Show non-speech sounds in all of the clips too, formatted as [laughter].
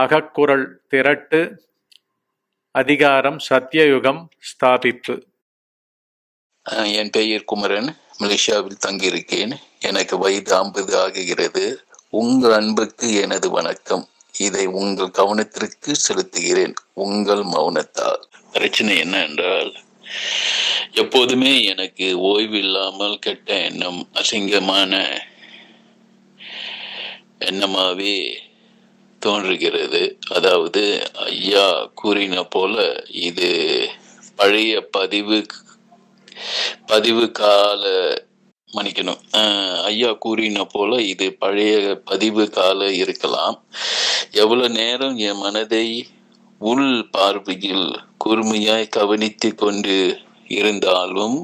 அகக்குரல் திரட்டு அதிகாரம் சத்தியயுகம் ஸ்தாபிப்பு என் பெயர் குமரன் மலேசியாவில் தங்கியிருக்கேன் எனக்கு வயது ஐம்பது ஆகுகிறது உங்கள் அன்புக்கு எனது வணக்கம் இதை உங்கள் கவனத்திற்கு செலுத்துகிறேன் உங்கள் மௌனத்தால் பிரச்சனை என்ன என்றால் எப்போதுமே எனக்கு ஓய்வு இல்லாமல் கெட்ட எண்ணம் அசிங்கமான எண்ணமாவே தோன்றுகிறது அதாவது ஐயா கூறின போல இது பழைய பதிவு பதிவு கால மன்னிக்கணும் ஐயா கூறின போல இது பழைய பதிவு கால இருக்கலாம் எவ்வளவு நேரம் என் மனதை உள் பார்வையில் கூர்மையாய் கவனித்து கொண்டு இருந்தாலும்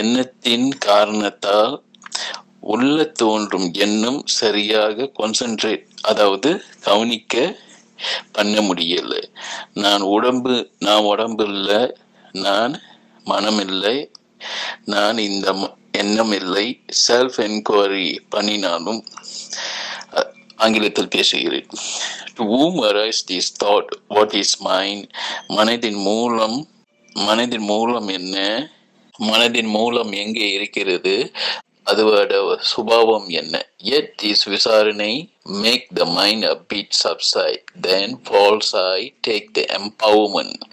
எண்ணத்தின் காரணத்தால் உள்ள தோன்றும் எண்ணம் சரியாக கான்சென்ட்ரேட் அதாவது கவனிக்க பண்ண முடியல நான் உடம்பு நான் உடம்பு இல்லை நான் மனம் இல்லை நான் இந்த எண்ணம் இல்லை செல்ஃப் என்கொயரி பண்ணினாலும் ஆங்கிலத்தில் பேசுகிறேன் this thought what is mind மனதின் மூலம் மனதின் மூலம் என்ன மனதின் மூலம் எங்கே இருக்கிறது அதோட சுபாவம் என்ன எட் இஸ் விசாரணை make the mind a beat subside then false I take the empowerment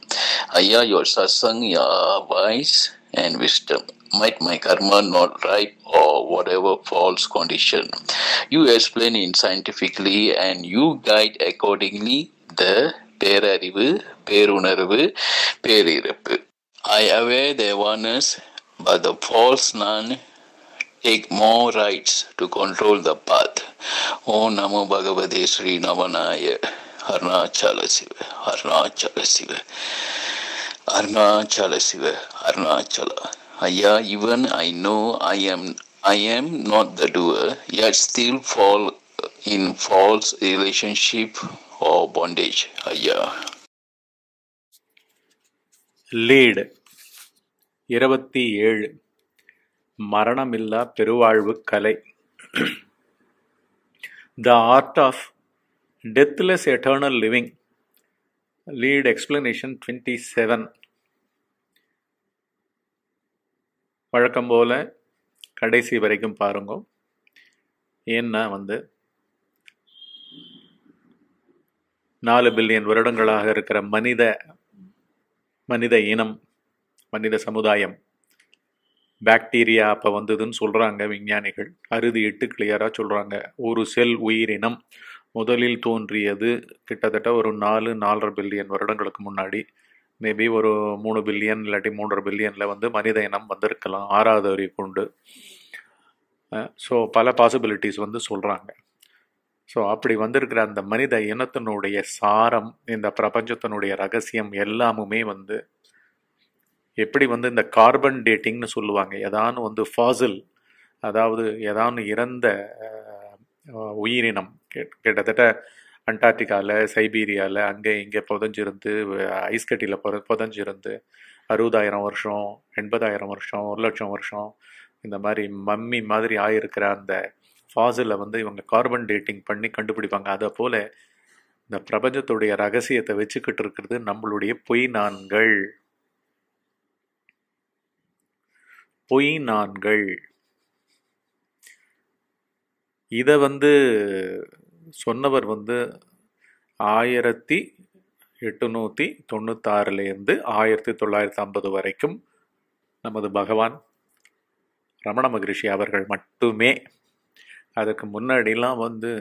ஐயா யோர் சசங் யா voice and wisdom might my karma not ripe or whatever false condition. You explain in scientifically and you guide accordingly the பேரறிவு பேருணர்வு பேரிறப்பு I away தேவானஸ் but the false நான் take more rights to control the path. O Namo Bhagavate Sri Navanaya Arunachala Siva Arunachala Siva Arunachala Siva Arunachala. Yeah, even I know I am I am not the doer, yet still fall in false relationship or bondage. Yeah. Lead இருபத்தி ஏழு மரணமில்லா பெருவாழ்வு கலை the art of deathless eternal living lead explanation twenty seven வழக்கம் போல் கடைசி வரைக்கும் பாருங்க ஏன்னா வந்து நாலு பில்லியன் வருடங்களாக இருக்கிற மனித மனித இனம் மனித சமுதாயம் பாக்டீரியா அப்போ வந்ததுன்னு சொல்கிறாங்க விஞ்ஞானிகள் அறுதி எட்டு கிளியராக சொல்கிறாங்க ஒரு செல் உயிரினம் முதலில் தோன்றியது கிட்டத்தட்ட ஒரு நாலு நாலரை பில்லியன் வருடங்களுக்கு முன்னாடி மேபி ஒரு மூணு பில்லியன் இல்லாட்டி மூன்றரை பில்லியனில் வந்து மனித இனம் வந்திருக்கலாம் ஆறாவது வரி கொண்டு ஸோ பல பாசிபிலிட்டிஸ் வந்து சொல்கிறாங்க ஸோ அப்படி வந்திருக்கிற அந்த மனித இனத்தினுடைய சாரம் இந்த பிரபஞ்சத்தினுடைய ரகசியம் எல்லாமுமே வந்து எப்படி வந்து இந்த கார்பன் டேட்டிங்னு சொல்லுவாங்க ஏதானு வந்து ஃபாசில் அதாவது ஏதானு இறந்த உயிரினம் கிட்டத்தட்ட அண்டார்டிகாவில் சைபீரியாவில் அங்கே இங்கே புதஞ்சிருந்து ஐஸ் கட்டியில் பொத புதஞ்சிருந்து அறுபதாயிரம் வருஷம் எண்பதாயிரம் வருஷம் ஒரு லட்சம் வருஷம் இந்த மாதிரி மம்மி மாதிரி ஆயிருக்கிற அந்த ஃபாசில் வந்து இவங்க கார்பன் டேட்டிங் பண்ணி கண்டுபிடிப்பாங்க அதை போல் இந்த பிரபஞ்சத்துடைய ரகசியத்தை வச்சுக்கிட்டு இருக்கிறது நம்மளுடைய பொய் நான்கள் பொய் நான்கள் இதை வந்து சொன்னவர் வந்து ஆயிரத்தி எட்டுநூற்றி தொண்ணூத்தாறுலேருந்து ஆயிரத்தி தொள்ளாயிரத்தி ஐம்பது வரைக்கும் நமது பகவான் ரமண மகரிஷி அவர்கள் மட்டுமே அதுக்கு முன்னாடிலாம் வந்து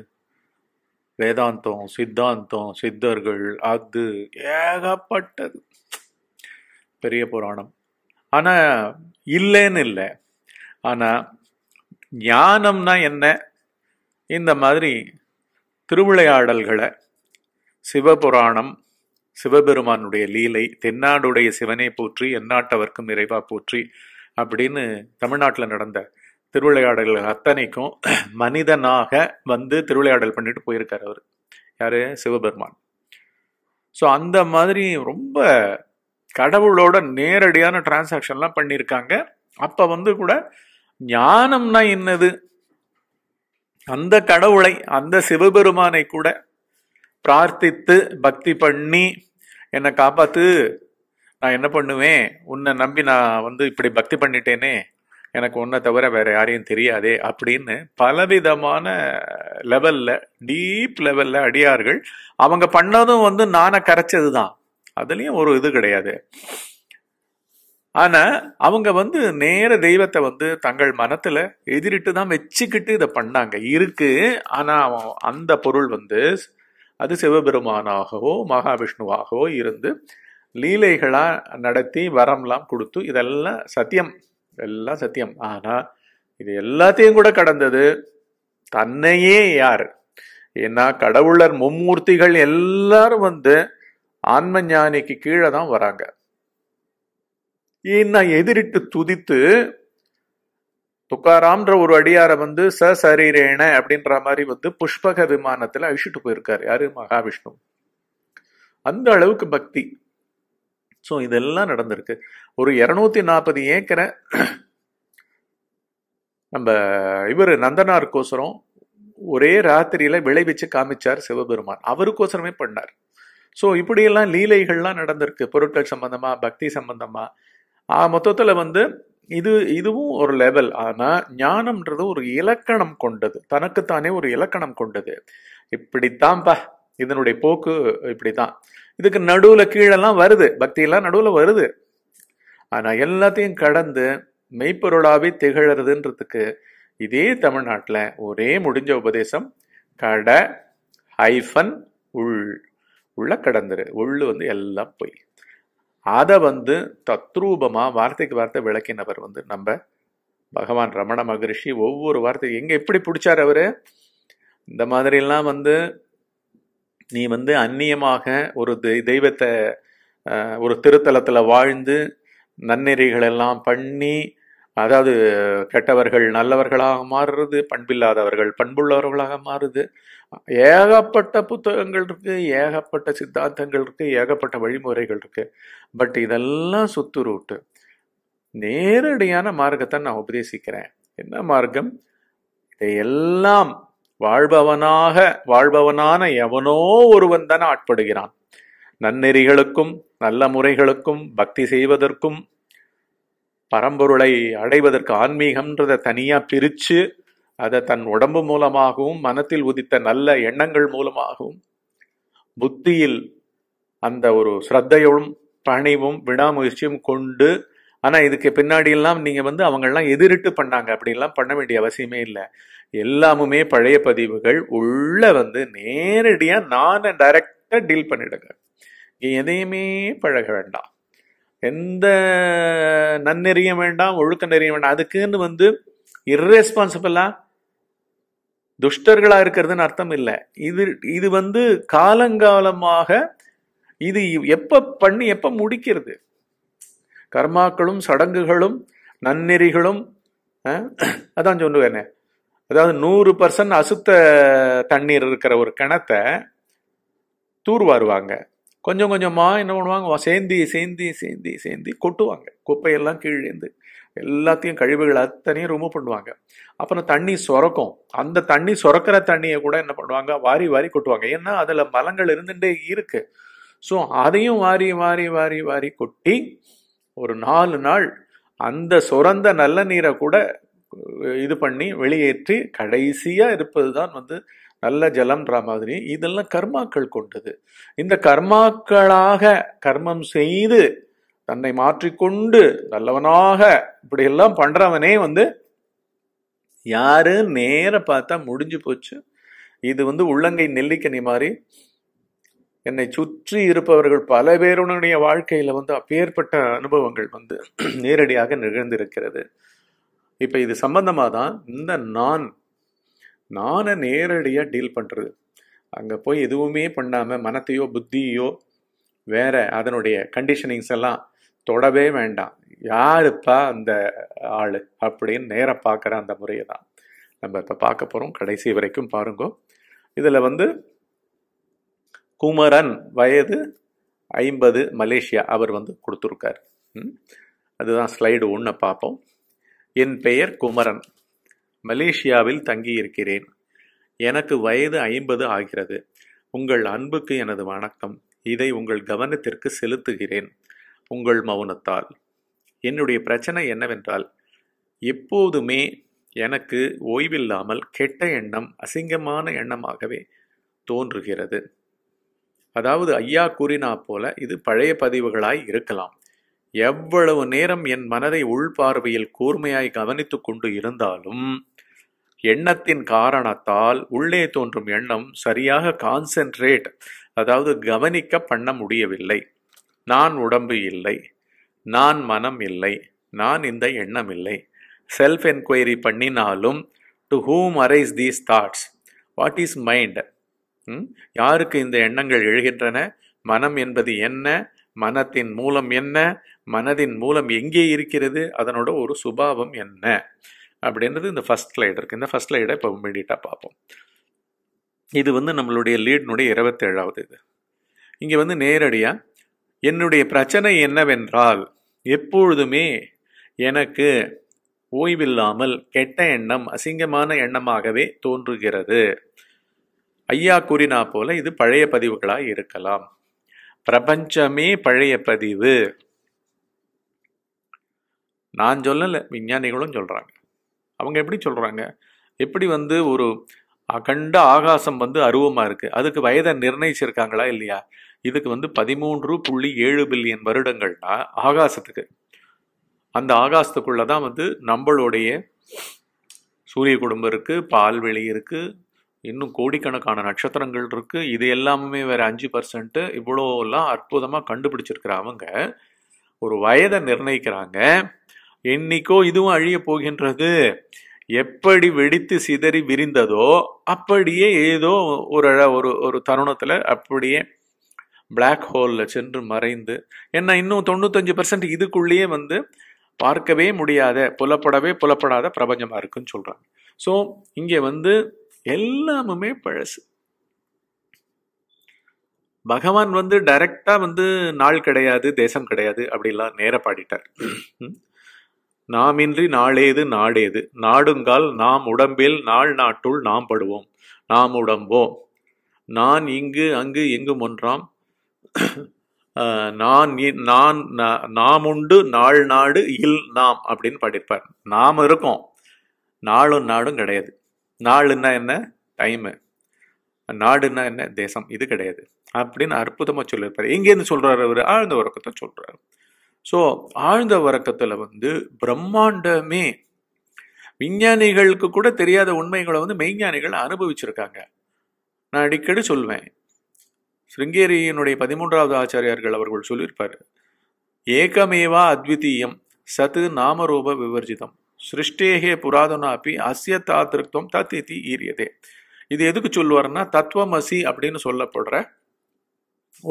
வேதாந்தம் சித்தாந்தம் சித்தர்கள் அது ஏகப்பட்டது பெரிய புராணம் ஆனால் இல்லைன்னு இல்லை ஆனால் ஞானம்னா என்ன இந்த மாதிரி திருவிளையாடல்களை சிவபுராணம் சிவபெருமானுடைய லீலை தென்னாடுடைய சிவனை போற்றி எந்நாட்டவர்க்கும் நிறைவா போற்றி அப்படின்னு தமிழ்நாட்டில் நடந்த திருவிளையாடல்கள் அத்தனைக்கும் மனிதனாக வந்து திருவிளையாடல் பண்ணிட்டு போயிருக்கார் அவர் யார் சிவபெருமான் ஸோ அந்த மாதிரி ரொம்ப கடவுளோட நேரடியான டிரான்சாக்ஷன்லாம் பண்ணியிருக்காங்க அப்போ வந்து கூட ஞானம்னா என்னது அந்த கடவுளை அந்த சிவபெருமானை கூட பிரார்த்தித்து பக்தி பண்ணி என்னை காப்பாத்து நான் என்ன பண்ணுவேன் உன்னை நம்பி நான் வந்து இப்படி பக்தி பண்ணிட்டேனே எனக்கு உன்னை தவிர வேற யாரையும் தெரியாதே அப்படின்னு பலவிதமான லெவல்ல டீப் லெவல்ல அடியார்கள் அவங்க பண்ணதும் வந்து நானை கரைச்சது தான் அதுலேயும் ஒரு இது கிடையாது ஆனா அவங்க வந்து நேர தெய்வத்தை வந்து தங்கள் மனத்துல எதிரிட்டு தான் வச்சுக்கிட்டு இதை பண்ணாங்க இருக்கு ஆனா அந்த பொருள் வந்து அது சிவபெருமானாகவோ மகாவிஷ்ணுவாகவோ இருந்து லீலைகளா நடத்தி வரம்லாம் கொடுத்து இதெல்லாம் சத்தியம் எல்லாம் சத்தியம் ஆனா இது எல்லாத்தையும் கூட கடந்தது தன்னையே யார் ஏன்னா கடவுளர் மும்மூர்த்திகள் எல்லாரும் வந்து ஆன்மஞானிக்கு கீழே தான் வராங்க நான் எதிரிட்டு துதித்து துக்காராம்ன்ற ஒரு அடியார வந்து ச சரீரேன அப்படின்ற மாதிரி வந்து புஷ்பக விமானத்துல அழிச்சுட்டு போயிருக்காரு யாரு மகாவிஷ்ணு அந்த அளவுக்கு பக்தி ஸோ இதெல்லாம் நடந்திருக்கு ஒரு இரநூத்தி நாற்பது ஏக்கரை நம்ம இவர் நந்தனாருக்கோசரம் ஒரே ராத்திரியில விளைவிச்சு காமிச்சார் சிவபெருமான் அவருக்கோசரமே பண்ணார் ஸோ இப்படியெல்லாம் லீலைகள்லாம் நடந்திருக்கு பொருட்கள் சம்பந்தமா பக்தி சம்பந்தமாக மொத்தத்தில் வந்து இது இதுவும் ஒரு லெவல் ஆனால் ஞானம்ன்றது ஒரு இலக்கணம் கொண்டது தனக்குத்தானே ஒரு இலக்கணம் கொண்டது இப்படித்தான்ப்பா இதனுடைய போக்கு இப்படித்தான் இதுக்கு நடுவில் கீழெல்லாம் வருது பக்தியெல்லாம் நடுவில் வருது ஆனால் எல்லாத்தையும் கடந்து மெய்ப்பொருளாவே திகழறதுன்றதுக்கு இதே தமிழ்நாட்டில் ஒரே முடிஞ்ச உபதேசம் கடை ஹைஃபன் உள் உள்ள கடந்துரு உள்ளு வந்து எல்லாம் போய் அதை வந்து தத்ரூபமாக வார்த்தைக்கு வார்த்தை விளக்கினவர் வந்து நம்ம பகவான் ரமண மகரிஷி ஒவ்வொரு வார்த்தை எங்கே எப்படி பிடிச்சார் அவர் இந்த மாதிரிலாம் வந்து நீ வந்து அந்நியமாக ஒரு தெய்வத்தை ஒரு திருத்தலத்தில் வாழ்ந்து நன்னெறிகள் எல்லாம் பண்ணி அதாவது கெட்டவர்கள் நல்லவர்களாக மாறுறது பண்பில்லாதவர்கள் பண்புள்ளவர்களாக மாறுது ஏகப்பட்ட புத்தகங்கள் இருக்குது ஏகப்பட்ட சித்தாந்தங்கள் இருக்குது ஏகப்பட்ட வழிமுறைகள் இருக்குது பட் இதெல்லாம் சுத்து ரூட்டு நேரடியான மார்க்கத்தை நான் உபதேசிக்கிறேன் என்ன மார்க்கம் இதையெல்லாம் வாழ்பவனாக வாழ்பவனான எவனோ ஒருவன் தானே ஆட்படுகிறான் நன்னெறிகளுக்கும் நல்ல முறைகளுக்கும் பக்தி செய்வதற்கும் பரம்பொருளை அடைவதற்கு ஆன்மீகம்ன்றதை தனியாக பிரித்து அதை தன் உடம்பு மூலமாகவும் மனத்தில் உதித்த நல்ல எண்ணங்கள் மூலமாகவும் புத்தியில் அந்த ஒரு ஸ்ரத்தையும் பணிவும் விடாமுயற்சியும் கொண்டு ஆனால் இதுக்கு பின்னாடியெல்லாம் நீங்கள் வந்து அவங்கெல்லாம் எதிரிட்டு பண்ணாங்க அப்படிலாம் பண்ண வேண்டிய அவசியமே இல்லை எல்லாமுமே பழைய பதிவுகள் உள்ள வந்து நேரடியாக நான் டைரக்டாக டீல் பண்ணிடுங்க எதையுமே பழக வேண்டாம் எந்த நன்னெறியும் வேண்டாம் ஒழுக்க நெறியும் வேண்டாம் அதுக்குன்னு வந்து இர்ரெஸ்பான்சிபிளாக துஷ்டர்களா இருக்கிறதுன்னு அர்த்தம் இல்லை இது இது வந்து காலங்காலமாக இது எப்ப பண்ணி எப்ப முடிக்கிறது கர்மாக்களும் சடங்குகளும் நன்னெறிகளும் அதான் சொல்லுவேன் அதாவது நூறு பர்சன்ட் அசுத்த தண்ணீர் இருக்கிற ஒரு கிணத்தை தூர்வாருவாங்க கொஞ்சம் கொஞ்சமாக என்ன பண்ணுவாங்க சேந்தி சேந்தி சேந்தி சேந்தி கொட்டுவாங்க குப்பையெல்லாம் கீழேந்து எல்லாத்தையும் கழிவுகள் அத்தனையும் ரிமூவ் பண்ணுவாங்க அப்புறம் தண்ணி சுரக்கும் அந்த தண்ணி சுரக்கிற தண்ணியை கூட என்ன பண்ணுவாங்க வாரி வாரி கொட்டுவாங்க ஏன்னா அதில் மலங்கள் இருந்துகிட்டே இருக்கு ஸோ அதையும் வாரி வாரி வாரி வாரி கொட்டி ஒரு நாலு நாள் அந்த சுரந்த நல்ல நீரை கூட இது பண்ணி வெளியேற்றி கடைசியாக இருப்பது தான் வந்து நல்ல ஜலம்ன்ற மாதிரி இதெல்லாம் கர்மாக்கள் கொண்டது இந்த கர்மாக்களாக கர்மம் செய்து தன்னை மாற்றிக்கொண்டு நல்லவனாக இப்படியெல்லாம் பண்றவனே வந்து யாரு நேர பார்த்தா முடிஞ்சு போச்சு இது வந்து உள்ளங்கை நெல்லிக்கனி மாதிரி என்னை சுற்றி இருப்பவர்கள் பல பேருடைய வாழ்க்கையில வந்து அப்பேற்பட்ட அனுபவங்கள் வந்து நேரடியாக நிகழ்ந்திருக்கிறது இப்ப இது சம்பந்தமா தான் இந்த நான் நானை நேரடியாக டீல் பண்றது அங்க போய் எதுவுமே பண்ணாம மனத்தையோ புத்தியோ வேற அதனுடைய கண்டிஷனிங்ஸ் எல்லாம் தொடவே வேண்டாம் யாருப்பா அந்த ஆள் அப்படின்னு நேராக பார்க்குற அந்த முறையை தான் நம்ம இப்போ பார்க்க போகிறோம் கடைசி வரைக்கும் பாருங்கோ இதில் வந்து குமரன் வயது ஐம்பது மலேசியா அவர் வந்து கொடுத்துருக்கார் அதுதான் ஸ்லைடு ஒன்று பார்ப்போம் என் பெயர் குமரன் மலேசியாவில் தங்கியிருக்கிறேன் எனக்கு வயது ஐம்பது ஆகிறது உங்கள் அன்புக்கு எனது வணக்கம் இதை உங்கள் கவனத்திற்கு செலுத்துகிறேன் உங்கள் மௌனத்தால் என்னுடைய பிரச்சனை என்னவென்றால் எப்போதுமே எனக்கு ஓய்வில்லாமல் கெட்ட எண்ணம் அசிங்கமான எண்ணமாகவே தோன்றுகிறது அதாவது ஐயா கூறினா போல இது பழைய பதிவுகளாய் இருக்கலாம் எவ்வளவு நேரம் என் மனதை உள்பார்வையில் கூர்மையாய் கவனித்து கொண்டு இருந்தாலும் எண்ணத்தின் காரணத்தால் உள்ளே தோன்றும் எண்ணம் சரியாக கான்சென்ட்ரேட் அதாவது கவனிக்க பண்ண முடியவில்லை நான் உடம்பு இல்லை நான் மனம் இல்லை நான் இந்த எண்ணம் இல்லை செல்ஃப் என்கொயரி பண்ணினாலும் to whom arise these thoughts what is mind யாருக்கு இந்த எண்ணங்கள் எழுகின்றன மனம் என்பது என்ன மனத்தின் மூலம் என்ன மனதின் மூலம் எங்கே இருக்கிறது அதனோட ஒரு சுபாவம் என்ன அப்படின்றது இந்த ஃபஸ்ட் ஸ்லைடு இருக்குது இந்த ஃபஸ்ட் ஸ்லைடை இப்போ இம்மீடியட்டாக பார்ப்போம் இது வந்து நம்மளுடைய லீட்னுடைய இருபத்தேழாவது இது இங்கே வந்து நேரடியாக என்னுடைய பிரச்சனை என்னவென்றால் எப்பொழுதுமே எனக்கு ஓய்வில்லாமல் கெட்ட எண்ணம் அசிங்கமான எண்ணமாகவே தோன்றுகிறது ஐயா கூறினா போல இது பழைய பதிவுகளாக இருக்கலாம் பிரபஞ்சமே பழைய பதிவு நான் சொல்லல விஞ்ஞானிகளும் சொல்கிறாங்க அவங்க எப்படி சொல்கிறாங்க எப்படி வந்து ஒரு அகண்ட ஆகாசம் வந்து அருவமாக இருக்குது அதுக்கு வயதை நிர்ணயிச்சிருக்காங்களா இல்லையா இதுக்கு வந்து பதிமூன்று புள்ளி ஏழு பில்லியன் வருடங்கள்னா ஆகாசத்துக்கு அந்த ஆகாசத்துக்குள்ளே தான் வந்து நம்மளுடைய சூரிய குடும்பம் இருக்குது பால்வெளி இருக்குது இன்னும் கோடிக்கணக்கான நட்சத்திரங்கள் இருக்குது இது எல்லாமே வேறு அஞ்சு பர்சன்ட்டு இவ்வளோலாம் அற்புதமாக கண்டுபிடிச்சிருக்கிற அவங்க ஒரு வயதை நிர்ணயிக்கிறாங்க என்னைக்கோ இதுவும் அழிய போகின்றது எப்படி வெடித்து சிதறி விரிந்ததோ அப்படியே ஏதோ ஒரு ஒரு ஒரு தருணத்தில் அப்படியே பிளாக் ஹோலில் சென்று மறைந்து என்ன இன்னும் தொண்ணூத்தஞ்சு பர்சன்ட் இதுக்குள்ளேயே வந்து பார்க்கவே முடியாத புலப்படவே புலப்படாத பிரபஞ்சமாக இருக்குன்னு சொல்கிறாங்க ஸோ இங்கே வந்து எல்லாமுமே பழசு பகவான் வந்து டைரக்டாக வந்து நாள் கிடையாது தேசம் கிடையாது அப்படிலாம் நேர பாடிட்டார் நாமின்றி நாளேது நாடேது நாடுங்கால் நாம் உடம்பில் நாள் நாட்டுள் நாம் படுவோம் நாம் உடம்போம் நான் இங்கு அங்கு எங்கும் ஒன்றாம் நான் நான் நாம் உண்டு நாள் நாடு இல் நாம் அப்படின்னு படிப்பார் நாம் இருக்கோம் நாளும் நாடும் கிடையாது நாளுன்னா என்ன டைமு நாடுன்னா என்ன தேசம் இது கிடையாது அப்படின்னு அற்புதமாக சொல்லியிருப்பார் எங்கேருந்து சொல்கிறார் அவர் ஆழ்ந்த உறக்கத்தை சொல்கிறார் ஸோ ஆழ்ந்த உறக்கத்தில் வந்து பிரம்மாண்டமே விஞ்ஞானிகளுக்கு கூட தெரியாத உண்மைகளை வந்து மெய்ஞானிகள் அனுபவிச்சிருக்காங்க நான் அடிக்கடி சொல்வேன் ஸ்ருங்கேரியினுடைய பதிமூன்றாவது ஆச்சாரியார்கள் அவர்கள் சொல்லியிருப்பார் ஏகமேவா அத்விதீயம் சத்து நாமரூப விவர்ஜிதம் சிருஷ்டேகே புராதனா அப்படி அசிய தாத்திருத்தம் தத்தி ஈரியதே இது எதுக்கு சொல்லுவார்னா தத்துவமசி அப்படின்னு சொல்லப்படுற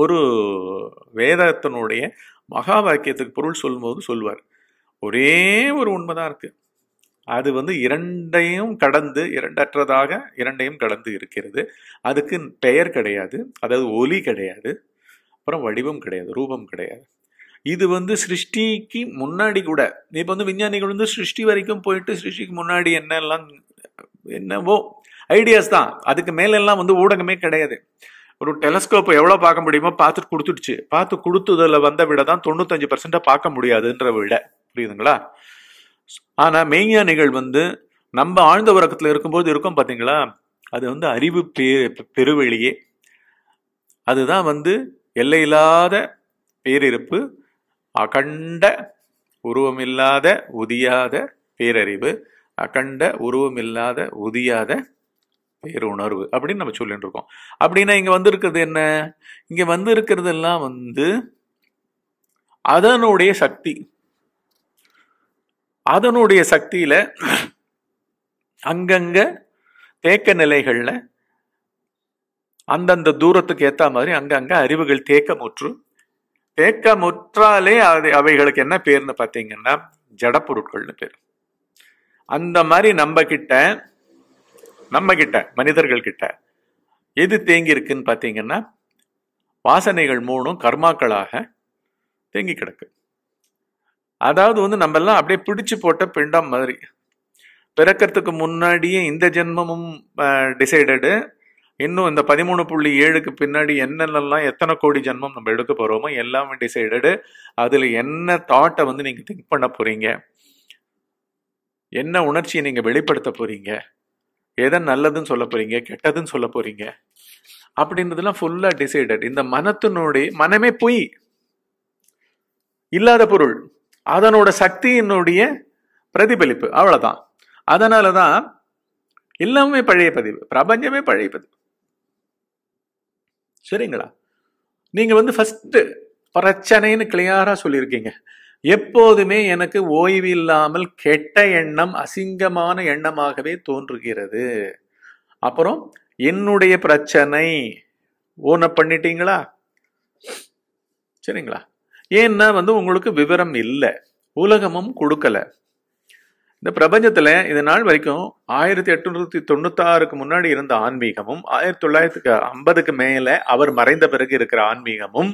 ஒரு வேதத்தினுடைய மகா வாக்கியத்துக்கு பொருள் சொல்லும்போது சொல்லுவார் ஒரே ஒரு உண்மைதான் இருக்குது அது வந்து இரண்டையும் கடந்து இரண்டற்றதாக இரண்டையும் கடந்து இருக்கிறது அதுக்கு பெயர் கிடையாது அதாவது ஒலி கிடையாது அப்புறம் வடிவம் கிடையாது ரூபம் கிடையாது இது வந்து சிருஷ்டிக்கு முன்னாடி கூட இப்போ வந்து விஞ்ஞானிகள் வந்து சிருஷ்டி வரைக்கும் போயிட்டு சிருஷ்டிக்கு முன்னாடி என்னெல்லாம் என்னவோ ஐடியாஸ் தான் அதுக்கு மேலெல்லாம் வந்து ஊடகமே கிடையாது ஒரு டெலஸ்கோப்பை எவ்வளோ பார்க்க முடியுமோ பார்த்துட்டு கொடுத்துடுச்சு பார்த்து கொடுத்ததில் வந்த விட தான் தொண்ணூத்தஞ்சு பர்சன்ட்டாக பார்க்க முடியாதுன்ற விட புரியுதுங்களா ஆனால் மெய்ஞானிகள் வந்து நம்ம ஆழ்ந்த உறக்கத்தில் இருக்கும்போது இருக்கும் பார்த்தீங்களா அது வந்து அறிவு பெருவெளியே அதுதான் வந்து எல்லையில்லாத பேரிருப்பு அகண்ட உருவமில்லாத உதியாத பேரறிவு அகண்ட உருவமில்லாத உதியாத பேருணர்வு அப்படின்னு நம்ம சொல்லிட்டு இருக்கோம் அப்படின்னா இங்கே வந்து இருக்கிறது என்ன இங்கே வந்து வந்து அதனுடைய சக்தி அதனுடைய சக்தியில் அங்கங்கே தேக்க நிலைகளில் அந்தந்த தூரத்துக்கு ஏற்ற மாதிரி அங்கங்கே அறிவுகள் தேக்கமுற்று தேக்கமுற்றாலே அது அவைகளுக்கு என்ன பேர்னு பார்த்தீங்கன்னா ஜடப்பொருட்கள்னு பேர் அந்த மாதிரி நம்ம கிட்ட நம்ம கிட்ட மனிதர்கள் கிட்ட எது தேங்கி இருக்குன்னு பார்த்தீங்கன்னா வாசனைகள் மூணும் கர்மாக்களாக தேங்கி கிடக்கு அதாவது வந்து நம்ம எல்லாம் அப்படியே பிடிச்சு போட்ட பிண்டம் மாதிரி பிறக்கிறதுக்கு முன்னாடியே இந்த ஜென்மமும் டிசைடடு இன்னும் இந்த பதிமூணு புள்ளி ஏழுக்கு பின்னாடி என்னென்னலாம் எத்தனை கோடி ஜென்மம் நம்ம எடுக்க போகிறோமோ எல்லாமே டிசைடடு அதில் என்ன தாட்டை வந்து நீங்கள் திங்க் பண்ண போகிறீங்க என்ன உணர்ச்சியை நீங்கள் வெளிப்படுத்த போகிறீங்க எதை நல்லதுன்னு சொல்ல போகிறீங்க கெட்டதுன்னு சொல்ல போகிறீங்க அப்படின்றதுலாம் ஃபுல்லாக டிசைடட் இந்த மனத்தினுடைய மனமே பொய் இல்லாத பொருள் அதனோட சக்தியினுடைய பிரதிபலிப்பு அவ்வளோதான் அதனால தான் எல்லாமே பழைய பதிவு பிரபஞ்சமே பழைய பதிவு சரிங்களா நீங்கள் வந்து ஃபஸ்ட்டு பிரச்சனைன்னு கிளியராக சொல்லியிருக்கீங்க எப்போதுமே எனக்கு ஓய்வு இல்லாமல் கெட்ட எண்ணம் அசிங்கமான எண்ணமாகவே தோன்றுகிறது அப்புறம் என்னுடைய பிரச்சனை ஓன பண்ணிட்டீங்களா சரிங்களா ஏன்னா வந்து உங்களுக்கு விவரம் இல்லை உலகமும் கொடுக்கல இந்த பிரபஞ்சத்தில் இது நாள் வரைக்கும் ஆயிரத்தி எட்நூத்தி தொண்ணூத்தாறுக்கு முன்னாடி இருந்த ஆன்மீகமும் ஆயிரத்தி தொள்ளாயிரத்துக்கு ஐம்பதுக்கு மேலே அவர் மறைந்த பிறகு இருக்கிற ஆன்மீகமும்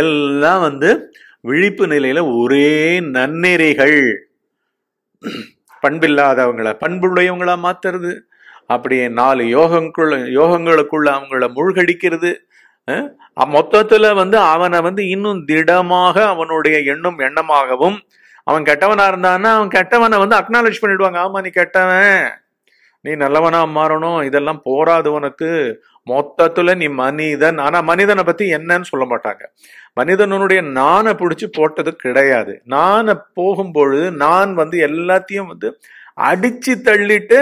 எல்லாம் வந்து விழிப்பு நிலையில் ஒரே நன்னெறிகள் பண்பில்லாதவங்களை பண்புடையவங்களா மாத்துறது அப்படியே நாலு யோகங்களுக்குள்ள யோகங்களுக்குள்ள அவங்கள மூழ்கடிக்கிறது மொத்தத்துல வந்து அவனை வந்து இன்னும் திடமாக அவனுடைய எண்ணும் எண்ணமாகவும் அவன் கெட்டவனா இருந்தான்னா அவன் கெட்டவனை வந்து அக்னாலஜ் பண்ணிடுவாங்க ஆமா நீ கெட்டவன் நீ நல்லவனா மாறணும் இதெல்லாம் போராது உனக்கு மொத்தத்துல நீ மனிதன் ஆனா மனிதனை பத்தி என்னன்னு சொல்ல மாட்டாங்க மனிதனுடைய நானை பிடிச்சி போட்டது கிடையாது நானை போகும்பொழுது நான் வந்து எல்லாத்தையும் வந்து அடிச்சு தள்ளிட்டு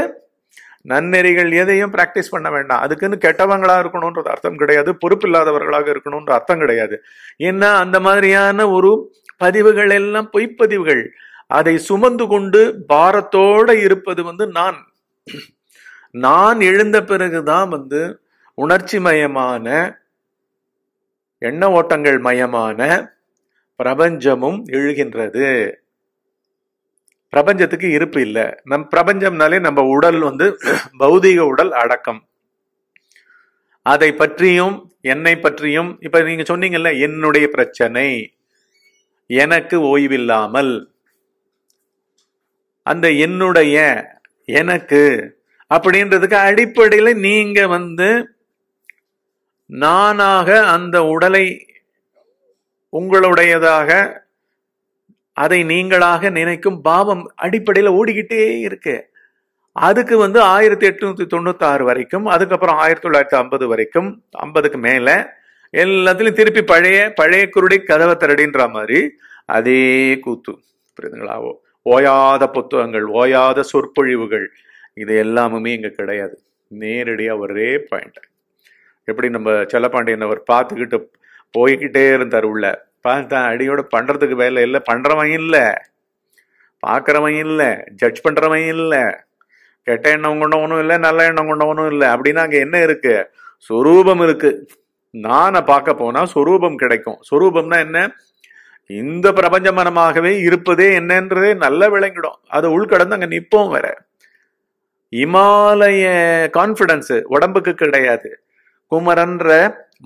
நன்னெறிகள் எதையும் பிராக்டிஸ் பண்ண வேண்டாம் அதுக்குன்னு கெட்டவங்களா இருக்கணும்ன்றது அர்த்தம் கிடையாது பொறுப்பு இல்லாதவர்களாக இருக்கணும்ன்ற அர்த்தம் கிடையாது ஏன்னா அந்த மாதிரியான ஒரு பதிவுகள் எல்லாம் பொய்ப்பதிவுகள் அதை சுமந்து கொண்டு பாரத்தோட இருப்பது வந்து நான் நான் எழுந்த பிறகுதான் வந்து உணர்ச்சி மயமான எண்ண ஓட்டங்கள் மயமான பிரபஞ்சமும் எழுகின்றது பிரபஞ்சத்துக்கு இருப்பு இல்லை நம் பிரபஞ்சம்னாலே நம்ம உடல் வந்து [clears throat] பௌதிக உடல் அடக்கம் அதை பற்றியும் என்னை பற்றியும் இப்ப நீங்க சொன்னீங்கல்ல என்னுடைய பிரச்சனை எனக்கு ஓய்வில்லாமல் அந்த என்னுடைய எனக்கு அப்படின்றதுக்கு அடிப்படையில் நீங்க வந்து நானாக அந்த உடலை உங்களுடையதாக அதை நீங்களாக நினைக்கும் பாவம் அடிப்படையில் ஓடிக்கிட்டே இருக்கு அதுக்கு வந்து ஆயிரத்தி எட்நூத்தி ஆறு வரைக்கும் அதுக்கப்புறம் ஆயிரத்தி தொள்ளாயிரத்தி ஐம்பது வரைக்கும் ஐம்பதுக்கு மேல எல்லாத்துலயும் திருப்பி பழைய பழைய குருடி கதவை திரடின்ற மாதிரி அதே கூத்து புரியுதுங்களாவோ ஓயாத புத்தகங்கள் ஓயாத சொற்பொழிவுகள் இது எல்லாமுமே இங்க கிடையாது நேரடியா ஒரே பாயிண்ட் எப்படி நம்ம செல்லப்பாண்டியன் அவர் பார்த்துக்கிட்டு போய்கிட்டே இருந்தார் உள்ள பார்த்தான் அடியோட பண்ணுறதுக்கு வேலை இல்லை பண்ணுறவன் இல்லை பார்க்குறவன் இல்லை ஜட்ஜ் பண்ணுறவன் இல்லை கெட்ட எண்ணம் கொண்டவனும் இல்லை நல்ல எண்ணம் கொண்டவனும் இல்லை அப்படின்னா அங்கே என்ன இருக்கு சொரூபம் இருக்கு நானை பார்க்க போனால் சொரூபம் கிடைக்கும் சொரூபம்னா என்ன இந்த பிரபஞ்ச மனமாகவே இருப்பதே என்னன்றதே நல்லா விளங்கிடும் அதை உள்கடந்து அங்கே நிற்போம் வேற இமாலய கான்ஃபிடன்ஸு உடம்புக்கு கிடையாது குமரன்ற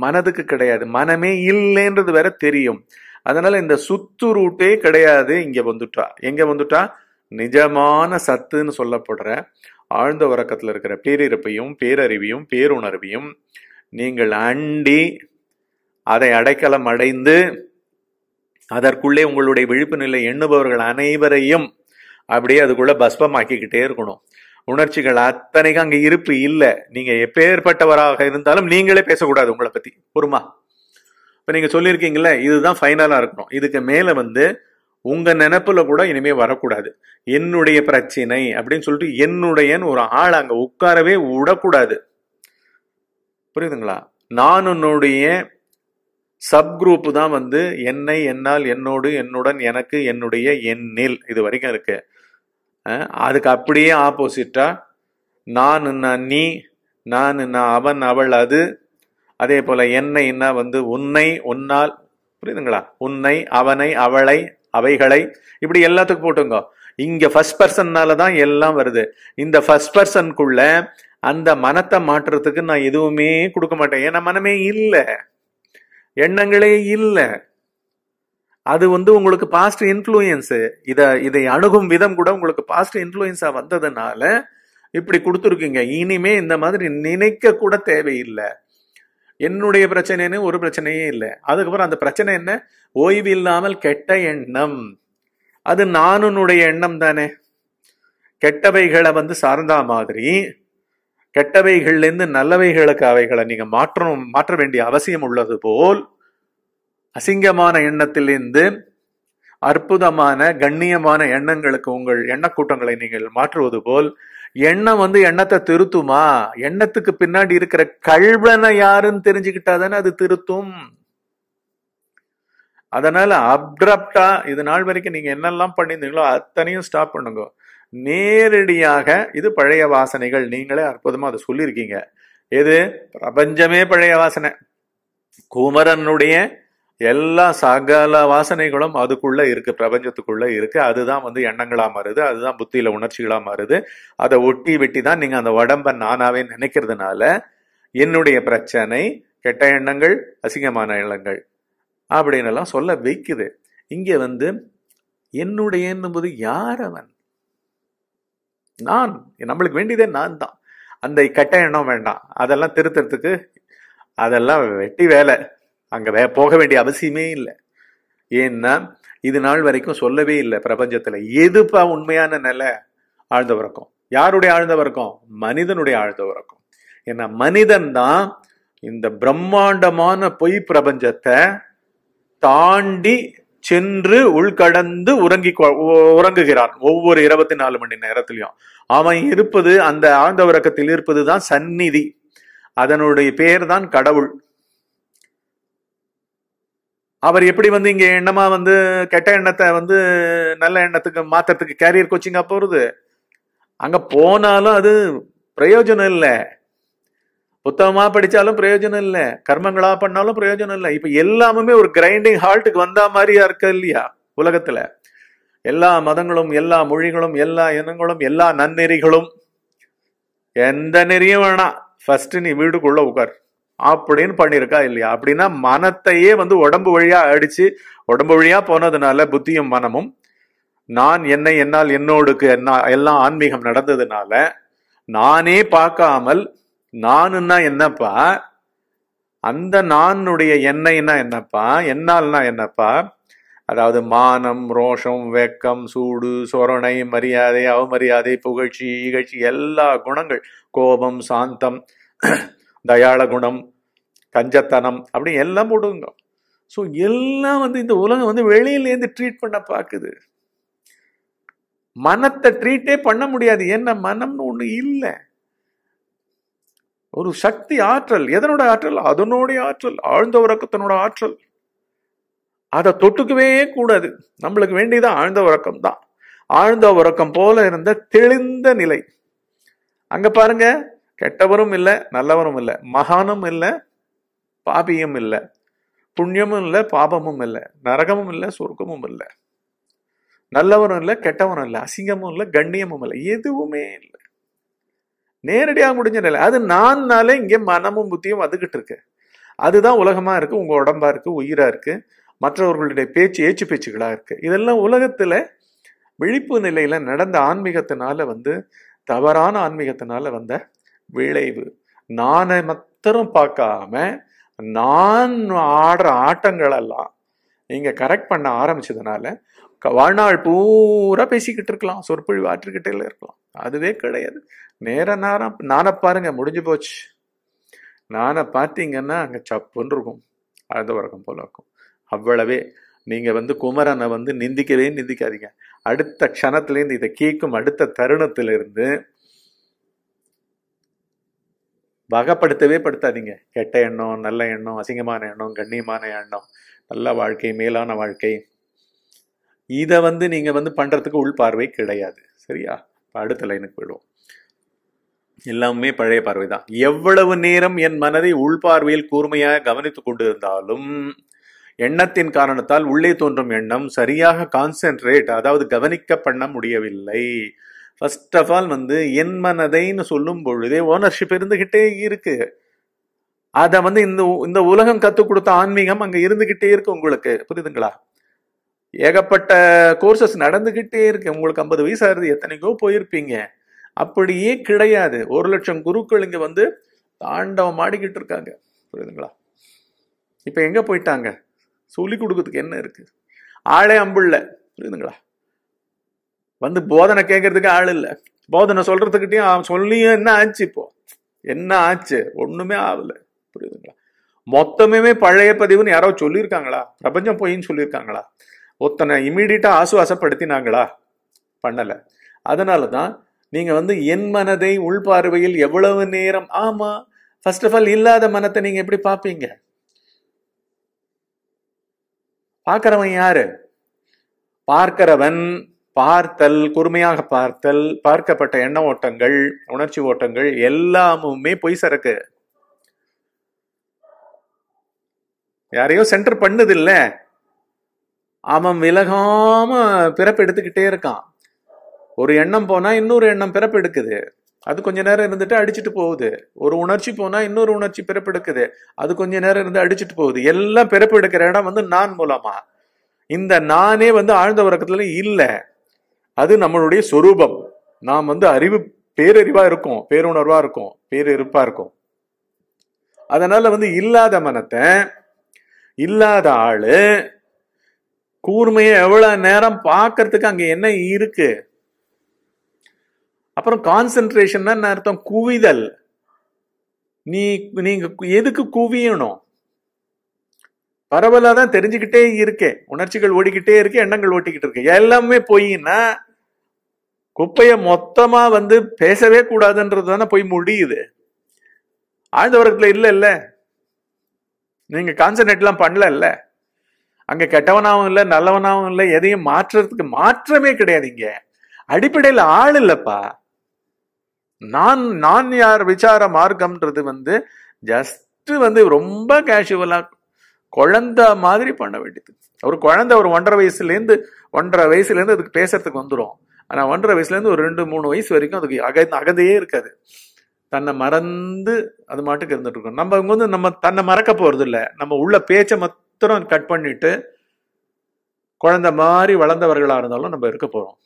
மனதுக்கு கிடையாது மனமே இல்லைன்றது வேற தெரியும் அதனால இந்த சுத்து ரூட்டே கிடையாது இங்க வந்துட்டா எங்க வந்துட்டா நிஜமான சத்துன்னு சொல்லப்படுற ஆழ்ந்த உறக்கத்தில் இருக்கிற பேரிருப்பையும் பேரறிவையும் பேருணர்வையும் நீங்கள் அண்டி அதை அடைக்கலம் அடைந்து அதற்குள்ளே உங்களுடைய விழிப்பு நிலை எண்ணுபவர்கள் அனைவரையும் அப்படியே அதுக்குள்ள பஸ்பமாக்கிக்கிட்டே இருக்கணும் உணர்ச்சிகள் அத்தனைக்கு அங்க இருப்பு இல்லை நீங்க எப்பேற்பட்டவராக இருந்தாலும் நீங்களே பேசக்கூடாது உங்களை பத்தி பொறுமா இப்ப நீங்க சொல்லியிருக்கீங்கல்ல இதுதான் ஃபைனலா இருக்கணும் இதுக்கு மேல வந்து உங்க நினப்புல கூட இனிமே வரக்கூடாது என்னுடைய பிரச்சனை அப்படின்னு சொல்லிட்டு என்னுடையன்னு ஒரு ஆள் அங்க உட்காரவே விடக்கூடாது புரியுதுங்களா நான் உன்னுடைய சப்குரூப் தான் வந்து என்னை என்னால் என்னோடு என்னுடன் எனக்கு என்னுடைய எண்ணில் இது வரைக்கும் இருக்கு அதுக்கு அப்படியே ஆப்போசிட்டாக நான் நீ நான் அவன் அவள் அது அதே போல் என்னைன்னா வந்து உன்னை உன்னால் புரியுதுங்களா உன்னை அவனை அவளை அவைகளை இப்படி எல்லாத்துக்கும் போட்டுங்க இங்க ஃபர்ஸ்ட் பர்சன்னால தான் எல்லாம் வருது இந்த ஃபர்ஸ்ட் பர்சனுக்குள்ள அந்த மனத்தை மாற்றுறதுக்கு நான் எதுவுமே கொடுக்க மாட்டேன் ஏன்னா மனமே இல்லை எண்ணங்களே இல்லை அது வந்து உங்களுக்கு பாஸ்ட் இன்ஃப்ளூயன்ஸு இதை இதை அணுகும் விதம் கூட உங்களுக்கு பாஸ்ட் இன்ஃப்ளூயன்ஸாக வந்ததுனால இப்படி கொடுத்துருக்கீங்க இனிமே இந்த மாதிரி நினைக்க கூட தேவையில்லை என்னுடைய பிரச்சனைன்னு ஒரு பிரச்சனையே இல்லை அதுக்கப்புறம் அந்த பிரச்சனை என்ன ஓய்வு இல்லாமல் கெட்ட எண்ணம் அது நானுனுடைய எண்ணம் தானே கெட்டவைகளை வந்து சார்ந்தா மாதிரி கெட்டவைகள்லேருந்து நல்லவைகளுக்கு அவைகளை நீங்கள் மாற்றணும் மாற்ற வேண்டிய அவசியம் உள்ளது போல் அசிங்கமான எண்ணத்திலிருந்து அற்புதமான கண்ணியமான எண்ணங்களுக்கு உங்கள் எண்ணக்கூட்டங்களை நீங்கள் மாற்றுவது போல் எண்ணம் வந்து எண்ணத்தை திருத்துமா எண்ணத்துக்கு பின்னாடி இருக்கிற கல்வனை யாருன்னு தெரிஞ்சுக்கிட்டா தானே அது திருத்தும் அதனால அப்ரப்டா இது நாள் வரைக்கும் நீங்க என்னெல்லாம் பண்ணியிருந்தீங்களோ அத்தனையும் ஸ்டாப் பண்ணுங்க நேரடியாக இது பழைய வாசனைகள் நீங்களே அற்புதமா அதை சொல்லியிருக்கீங்க எது பிரபஞ்சமே பழைய வாசனை குமரனுடைய எல்லா சகல வாசனைகளும் அதுக்குள்ள இருக்கு பிரபஞ்சத்துக்குள்ள இருக்கு அதுதான் வந்து எண்ணங்களா மாறுது அதுதான் புத்தியில உணர்ச்சிகளா மாறுது அதை ஒட்டி வெட்டி தான் நீங்க அந்த உடம்ப நானாவே நினைக்கிறதுனால என்னுடைய பிரச்சனை கெட்ட எண்ணங்கள் அசிங்கமான எண்ணங்கள் அப்படின்னு எல்லாம் சொல்ல வைக்குது இங்க வந்து என்னுடைய என்பது யார் அவன் நான் நம்மளுக்கு வேண்டியதே நான் தான் அந்த கெட்ட எண்ணம் வேண்டாம் அதெல்லாம் திருத்தறதுக்கு அதெல்லாம் வெட்டி வேலை அங்கே போக வேண்டிய அவசியமே இல்லை ஏன்னா இது நாள் வரைக்கும் சொல்லவே இல்லை பிரபஞ்சத்தில் எதுப்பா உண்மையான நிலை ஆழ்ந்த உறக்கம் யாருடைய ஆழ்ந்த உறக்கம் மனிதனுடைய ஆழ்ந்த உறக்கம் ஏன்னா மனிதன் தான் இந்த பிரம்மாண்டமான பொய் பிரபஞ்சத்தை தாண்டி சென்று உள்கடந்து உறங்கி உறங்குகிறான் ஒவ்வொரு இருபத்தி நாலு மணி நேரத்திலையும் அவன் இருப்பது அந்த ஆழ்ந்த உறக்கத்தில் இருப்பது தான் சந்நிதி அதனுடைய பேர் தான் கடவுள் அவர் எப்படி வந்து இங்கே எண்ணமாக வந்து கெட்ட எண்ணத்தை வந்து நல்ல எண்ணத்துக்கு மாற்றுறதுக்கு கேரியர் கோச்சிங்காக போகிறது அங்கே போனாலும் அது பிரயோஜனம் இல்லை புத்தகமாக படித்தாலும் பிரயோஜனம் இல்லை கர்மங்களாக பண்ணாலும் பிரயோஜனம் இல்லை இப்போ எல்லாமே ஒரு கிரைண்டிங் ஹால்ட்டுக்கு வந்தா மாதிரியா இருக்கு இல்லையா உலகத்தில் எல்லா மதங்களும் எல்லா மொழிகளும் எல்லா இனங்களும் எல்லா நன்னெறிகளும் எந்த நெறியும் வேணாம் ஃபர்ஸ்ட் நீ வீடுக்குள்ளே உட்கார் அப்படின்னு பண்ணியிருக்கா இல்லையா அப்படின்னா மனத்தையே வந்து உடம்பு வழியா அடிச்சு உடம்பு வழியா போனதுனால புத்தியும் மனமும் நான் என்னை என்னால் என்னோடுக்கு என்ன எல்லாம் ஆன்மீகம் நடந்ததுனால நானே பார்க்காமல் நானுன்னா என்னப்பா அந்த நானுடைய என்னைன்னா என்னப்பா என்னால்னா என்னப்பா அதாவது மானம் ரோஷம் வெக்கம் சூடு சொரணை மரியாதை அவமரியாதை புகழ்ச்சி இகழ்ச்சி எல்லா குணங்கள் கோபம் சாந்தம் தயாள குணம் கஞ்சத்தனம் அப்படி எல்லாம் போடுங்க ஸோ எல்லாம் வந்து இந்த உலகம் வந்து வெளியிலேருந்து ட்ரீட் பண்ண பார்க்குது மனத்தை ட்ரீட்டே பண்ண முடியாது என்ன மனம்னு ஒன்று இல்லை ஒரு சக்தி ஆற்றல் எதனோட ஆற்றல் அதனுடைய ஆற்றல் ஆழ்ந்த உறக்கத்தினோட ஆற்றல் அதை தொட்டுக்கவே கூடாது நம்மளுக்கு வேண்டியது ஆழ்ந்த உறக்கம் தான் ஆழ்ந்த உறக்கம் போல இருந்த தெளிந்த நிலை அங்க பாருங்க கெட்டவரும் இல்லை நல்லவரும் இல்லை மகானும் இல்லை பாபியும் இல்லை புண்ணியமும் இல்லை பாபமும் இல்லை நரகமும் இல்லை சொர்க்கமும் இல்லை நல்லவரும் இல்லை கெட்டவரும் இல்லை அசிங்கமும் இல்லை கண்ணியமும் இல்லை எதுவுமே இல்லை நேரடியாக முடிஞ்ச நிலை அது நான்னாலே இங்கே மனமும் புத்தியும் வந்துக்கிட்டு இருக்கு அதுதான் உலகமாக இருக்குது உங்கள் உடம்பா இருக்குது உயிராக இருக்குது மற்றவர்களுடைய பேச்சு ஏச்சு பேச்சுகளாக இருக்குது இதெல்லாம் உலகத்தில் விழிப்பு நிலையில் நடந்த ஆன்மீகத்தினால வந்து தவறான ஆன்மீகத்தினால வந்த விளைவு நானை மாத்திரம் பார்க்காம நான் ஆடுற ஆட்டங்கள் எல்லாம் நீங்க கரெக்ட் பண்ண ஆரம்பிச்சதுனால வாழ்நாள் பூரா பேசிக்கிட்டு இருக்கலாம் சொற்பொழிவு ஆற்றுக்கிட்டே இருக்கலாம் அதுவே கிடையாது நேர நேரம் நானை பாருங்க முடிஞ்சு போச்சு நானை பார்த்தீங்கன்னா அங்கே சப்புன்னு இருக்கும் அது வழக்கம் போல இருக்கும் அவ்வளவே நீங்கள் வந்து குமரனை வந்து நிந்திக்கவே நிந்திக்காதீங்க அடுத்த க்ஷணத்துலேருந்து இதை கேட்கும் அடுத்த தருணத்திலிருந்து வகப்படுத்தவே படுத்தாதீங்க கெட்ட எண்ணம் நல்ல எண்ணம் அசிங்கமான எண்ணம் கண்ணியமான எண்ணம் நல்ல வாழ்க்கை மேலான வாழ்க்கை இதை வந்து நீங்கள் வந்து பண்ணுறதுக்கு உள் பார்வை கிடையாது சரியா அடுத்த லைனுக்கு போயிடுவோம் எல்லாமே பழைய பார்வை தான் எவ்வளவு நேரம் என் மனதை உள்பார்வையில் கூர்மையாக கவனித்து கொண்டிருந்தாலும் எண்ணத்தின் காரணத்தால் உள்ளே தோன்றும் எண்ணம் சரியாக கான்சென்ட்ரேட் அதாவது கவனிக்க பண்ண முடியவில்லை ஃபர்ஸ்ட் ஆஃப் ஆல் வந்து என் மனதைன்னு சொல்லும் பொழுதே ஓனர்ஷிப் இருந்துக்கிட்டே இருக்குது அதை வந்து இந்த இந்த உலகம் கற்றுக் கொடுத்த ஆன்மீகம் அங்கே இருந்துக்கிட்டே இருக்கு உங்களுக்கு புரியுதுங்களா ஏகப்பட்ட கோர்சஸ் நடந்துக்கிட்டே இருக்கு உங்களுக்கு ஐம்பது வயசு ஆகுது எத்தனைக்கோ போயிருப்பீங்க அப்படியே கிடையாது ஒரு லட்சம் குருக்கள் இங்கே வந்து தாண்டவம் ஆடிக்கிட்டு இருக்காங்க புரியுதுங்களா இப்போ எங்கே போயிட்டாங்க சொல்லி கொடுக்கறதுக்கு என்ன இருக்குது ஆளே அம்புள்ள புரியுதுங்களா வந்து போதனை கேட்கறதுக்கு ஆள் இல்லை போதனை சொல்றதுக்கிட்டையும் சொல்லியும் என்ன ஆச்சு இப்போ என்ன ஆச்சு ஒண்ணுமே ஆகல புரியுதுங்களா மொத்தமே பழைய பதிவுன்னு யாரோ சொல்லியிருக்காங்களா பிரபஞ்சம் பொய்ன்னு சொல்லியிருக்காங்களா ஒத்தனை இமீடியட்டா ஆசுவாசப்படுத்தினாங்களா பண்ணல அதனாலதான் நீங்க வந்து என் மனதை உள்பார்வையில் எவ்வளவு நேரம் ஆமா ஃபர்ஸ்ட் ஆஃப் ஆல் இல்லாத மனத்தை நீங்க எப்படி பார்ப்பீங்க பார்க்கிறவன் யாரு பார்க்கிறவன் பார்த்தல் கூர்மையாக பார்த்தல் பார்க்கப்பட்ட எண்ண ஓட்டங்கள் உணர்ச்சி ஓட்டங்கள் எல்லாமுமே பொய் சரக்கு யாரையோ சென்டர் பண்ணது இல்ல அவன் விலகாம பிறப்பு எடுத்துக்கிட்டே இருக்கான் ஒரு எண்ணம் போனா இன்னொரு எண்ணம் பிறப்பு எடுக்குது அது கொஞ்ச நேரம் இருந்துட்டு அடிச்சுட்டு போகுது ஒரு உணர்ச்சி போனா இன்னொரு உணர்ச்சி பிறப்பு எடுக்குது அது கொஞ்ச நேரம் இருந்து அடிச்சுட்டு போகுது எல்லாம் பிறப்பு எடுக்கிற இடம் வந்து நான் மூலமா இந்த நானே வந்து ஆழ்ந்த உறக்கத்துல இல்லை அது நம்மளுடைய சொரூபம் நாம் வந்து அறிவு பேரறிவா இருக்கும் பேருணர்வா இருக்கும் பேரிருப்பா இருக்கும் அதனால வந்து இல்லாத மனத்தை இல்லாத ஆளு கூர்மையை எவ்வளவு நேரம் பார்க்கறதுக்கு அங்க என்ன இருக்கு அப்புறம் கான்சென்ட்ரேஷன் அர்த்தம் குவிதல் நீ நீங்க எதுக்கு குவியணும் பரவலாதான் தான் தெரிஞ்சுக்கிட்டே இருக்கே உணர்ச்சிகள் ஓடிக்கிட்டே இருக்கு எண்ணங்கள் ஓட்டிக்கிட்டு இருக்கு எல்லாமே போயின்னா குப்பையை மொத்தமாக வந்து பேசவே கூடாதுன்றது தானே போய் முடியுது ஆழ்ந்த வர்க்கத்தில் இல்லை இல்லை நீங்கள் கான்சன்ட்ரேட்லாம் பண்ணல அங்கே கெட்டவனாகவும் இல்லை நல்லவனாகவும் இல்லை எதையும் மாற்றுறதுக்கு மாற்றமே கிடையாது இங்க அடிப்படையில் ஆள் இல்லைப்பா நான் நான் யார் விசார மார்க்கம்ன்றது வந்து ஜஸ்ட் வந்து ரொம்ப கேஷுவலாக குழந்த மாதிரி பண்ண வேண்டியது ஒரு குழந்தை ஒரு ஒன்றரை வயசுலேருந்து ஒன்றரை வயசுலேருந்து அதுக்கு பேசுறதுக்கு வந்துடும் ஆனால் ஒன்றரை வயசுலேருந்து ஒரு ரெண்டு மூணு வயசு வரைக்கும் அதுக்கு அக அகந்தையே இருக்காது தன்னை மறந்து அது மாட்டுக்கு இருந்துட்டு இருக்கோம் நம்ம அவங்க வந்து நம்ம தன்னை மறக்க போகிறது இல்லை நம்ம உள்ள பேச்சை மாத்திரம் கட் பண்ணிட்டு குழந்த மாதிரி வளர்ந்தவர்களாக இருந்தாலும் நம்ம இருக்க போகிறோம்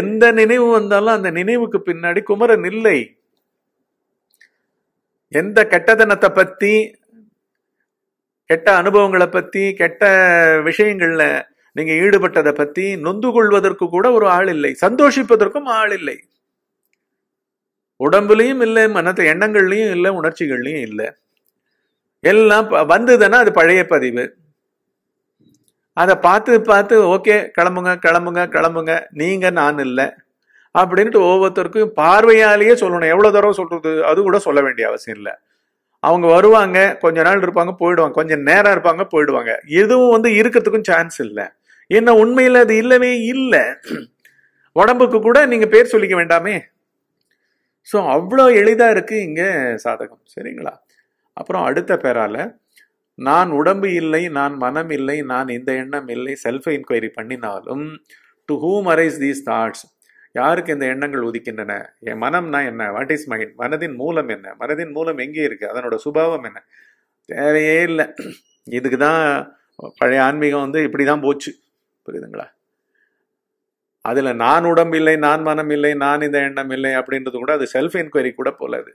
எந்த நினைவு வந்தாலும் அந்த நினைவுக்கு பின்னாடி குமரன் இல்லை எந்த கெட்டதனத்தை பற்றி கெட்ட அனுபவங்களை பற்றி கெட்ட விஷயங்களில் நீங்க ஈடுபட்டதை பத்தி நொந்து கொள்வதற்கு கூட ஒரு ஆள் இல்லை சந்தோஷிப்பதற்கும் ஆள் இல்லை உடம்புலையும் இல்லை மனத்த எண்ணங்கள்லையும் இல்லை உணர்ச்சிகள்லையும் இல்லை எல்லாம் வந்ததுன்னா அது பழைய பதிவு அதை பார்த்து பார்த்து ஓகே கிளம்புங்க கிளம்புங்க கிளம்புங்க நீங்க நான் இல்லை அப்படின்ட்டு ஒவ்வொருத்தருக்கும் பார்வையாலேயே சொல்லணும் எவ்வளோ தடவை சொல்றது அது கூட சொல்ல வேண்டிய அவசியம் இல்லை அவங்க வருவாங்க கொஞ்ச நாள் இருப்பாங்க போயிடுவாங்க கொஞ்சம் நேரம் இருப்பாங்க போயிடுவாங்க எதுவும் வந்து இருக்கிறதுக்கும் சான்ஸ் இல்லை என்ன உண்மையில் அது இல்லவே இல்லை உடம்புக்கு கூட நீங்கள் பேர் சொல்லிக்க வேண்டாமே ஸோ அவ்வளோ எளிதாக இருக்குது இங்கே சாதகம் சரிங்களா அப்புறம் அடுத்த பேரால் நான் உடம்பு இல்லை நான் மனம் இல்லை நான் இந்த எண்ணம் இல்லை செல்ஃப் என்கொயரி பண்ணினாலும் to whom arise these thoughts யாருக்கு இந்த எண்ணங்கள் உதிக்கின்றன என் மனம்னா என்ன வாட் இஸ் மைண்ட் மனதின் மூலம் என்ன மனதின் மூலம் எங்கே இருக்குது அதனோட சுபாவம் என்ன தேவையே இல்லை இதுக்கு தான் பழைய ஆன்மீகம் வந்து இப்படி தான் போச்சு புரியுதுங்களா அதில் நான் உடம்பு இல்லை நான் மனம் இல்லை நான் இந்த எண்ணம் இல்லை அப்படின்றது கூட அது செல்ஃப் என்கொயரி கூட போல அது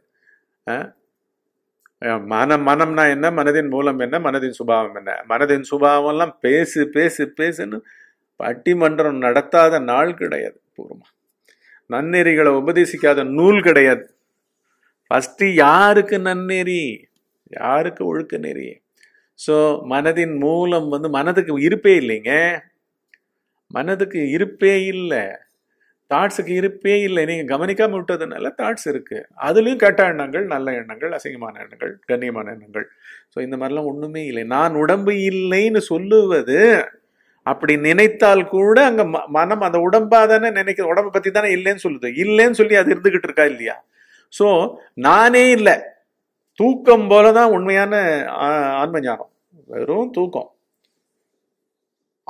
மனம் மனம்னா என்ன மனதின் மூலம் என்ன மனதின் சுபாவம் என்ன மனதின் சுபாவம்லாம் பேசு பேசு பேசுன்னு பட்டிமன்றம் நடத்தாத நாள் கிடையாது பூர்வமா நன்னெறிகளை உபதேசிக்காத நூல் கிடையாது ஃபஸ்ட்டு யாருக்கு நன்னெறி யாருக்கு ஒழுக்க நெறி ஸோ மனதின் மூலம் வந்து மனதுக்கு இருப்பே இல்லைங்க மனதுக்கு இருப்பே இல்லை தாட்ஸுக்கு இருப்பே இல்லை நீங்கள் கவனிக்காமல் விட்டதுனால தாட்ஸ் இருக்குது அதுலேயும் கெட்ட எண்ணங்கள் நல்ல எண்ணங்கள் அசிங்கமான எண்ணங்கள் கண்ணியமான எண்ணங்கள் ஸோ இந்த மாதிரிலாம் ஒன்றுமே இல்லை நான் உடம்பு இல்லைன்னு சொல்லுவது அப்படி நினைத்தால் கூட அங்கே மனம் அந்த உடம்பாக தானே நினைக்கிற உடம்பை பற்றி தானே இல்லைன்னு சொல்லுது இல்லைன்னு சொல்லி அது இருந்துக்கிட்டு இருக்கா இல்லையா ஸோ நானே இல்லை தூக்கம் போல தான் உண்மையான ஆன்மஞானம் வெறும் தூக்கம்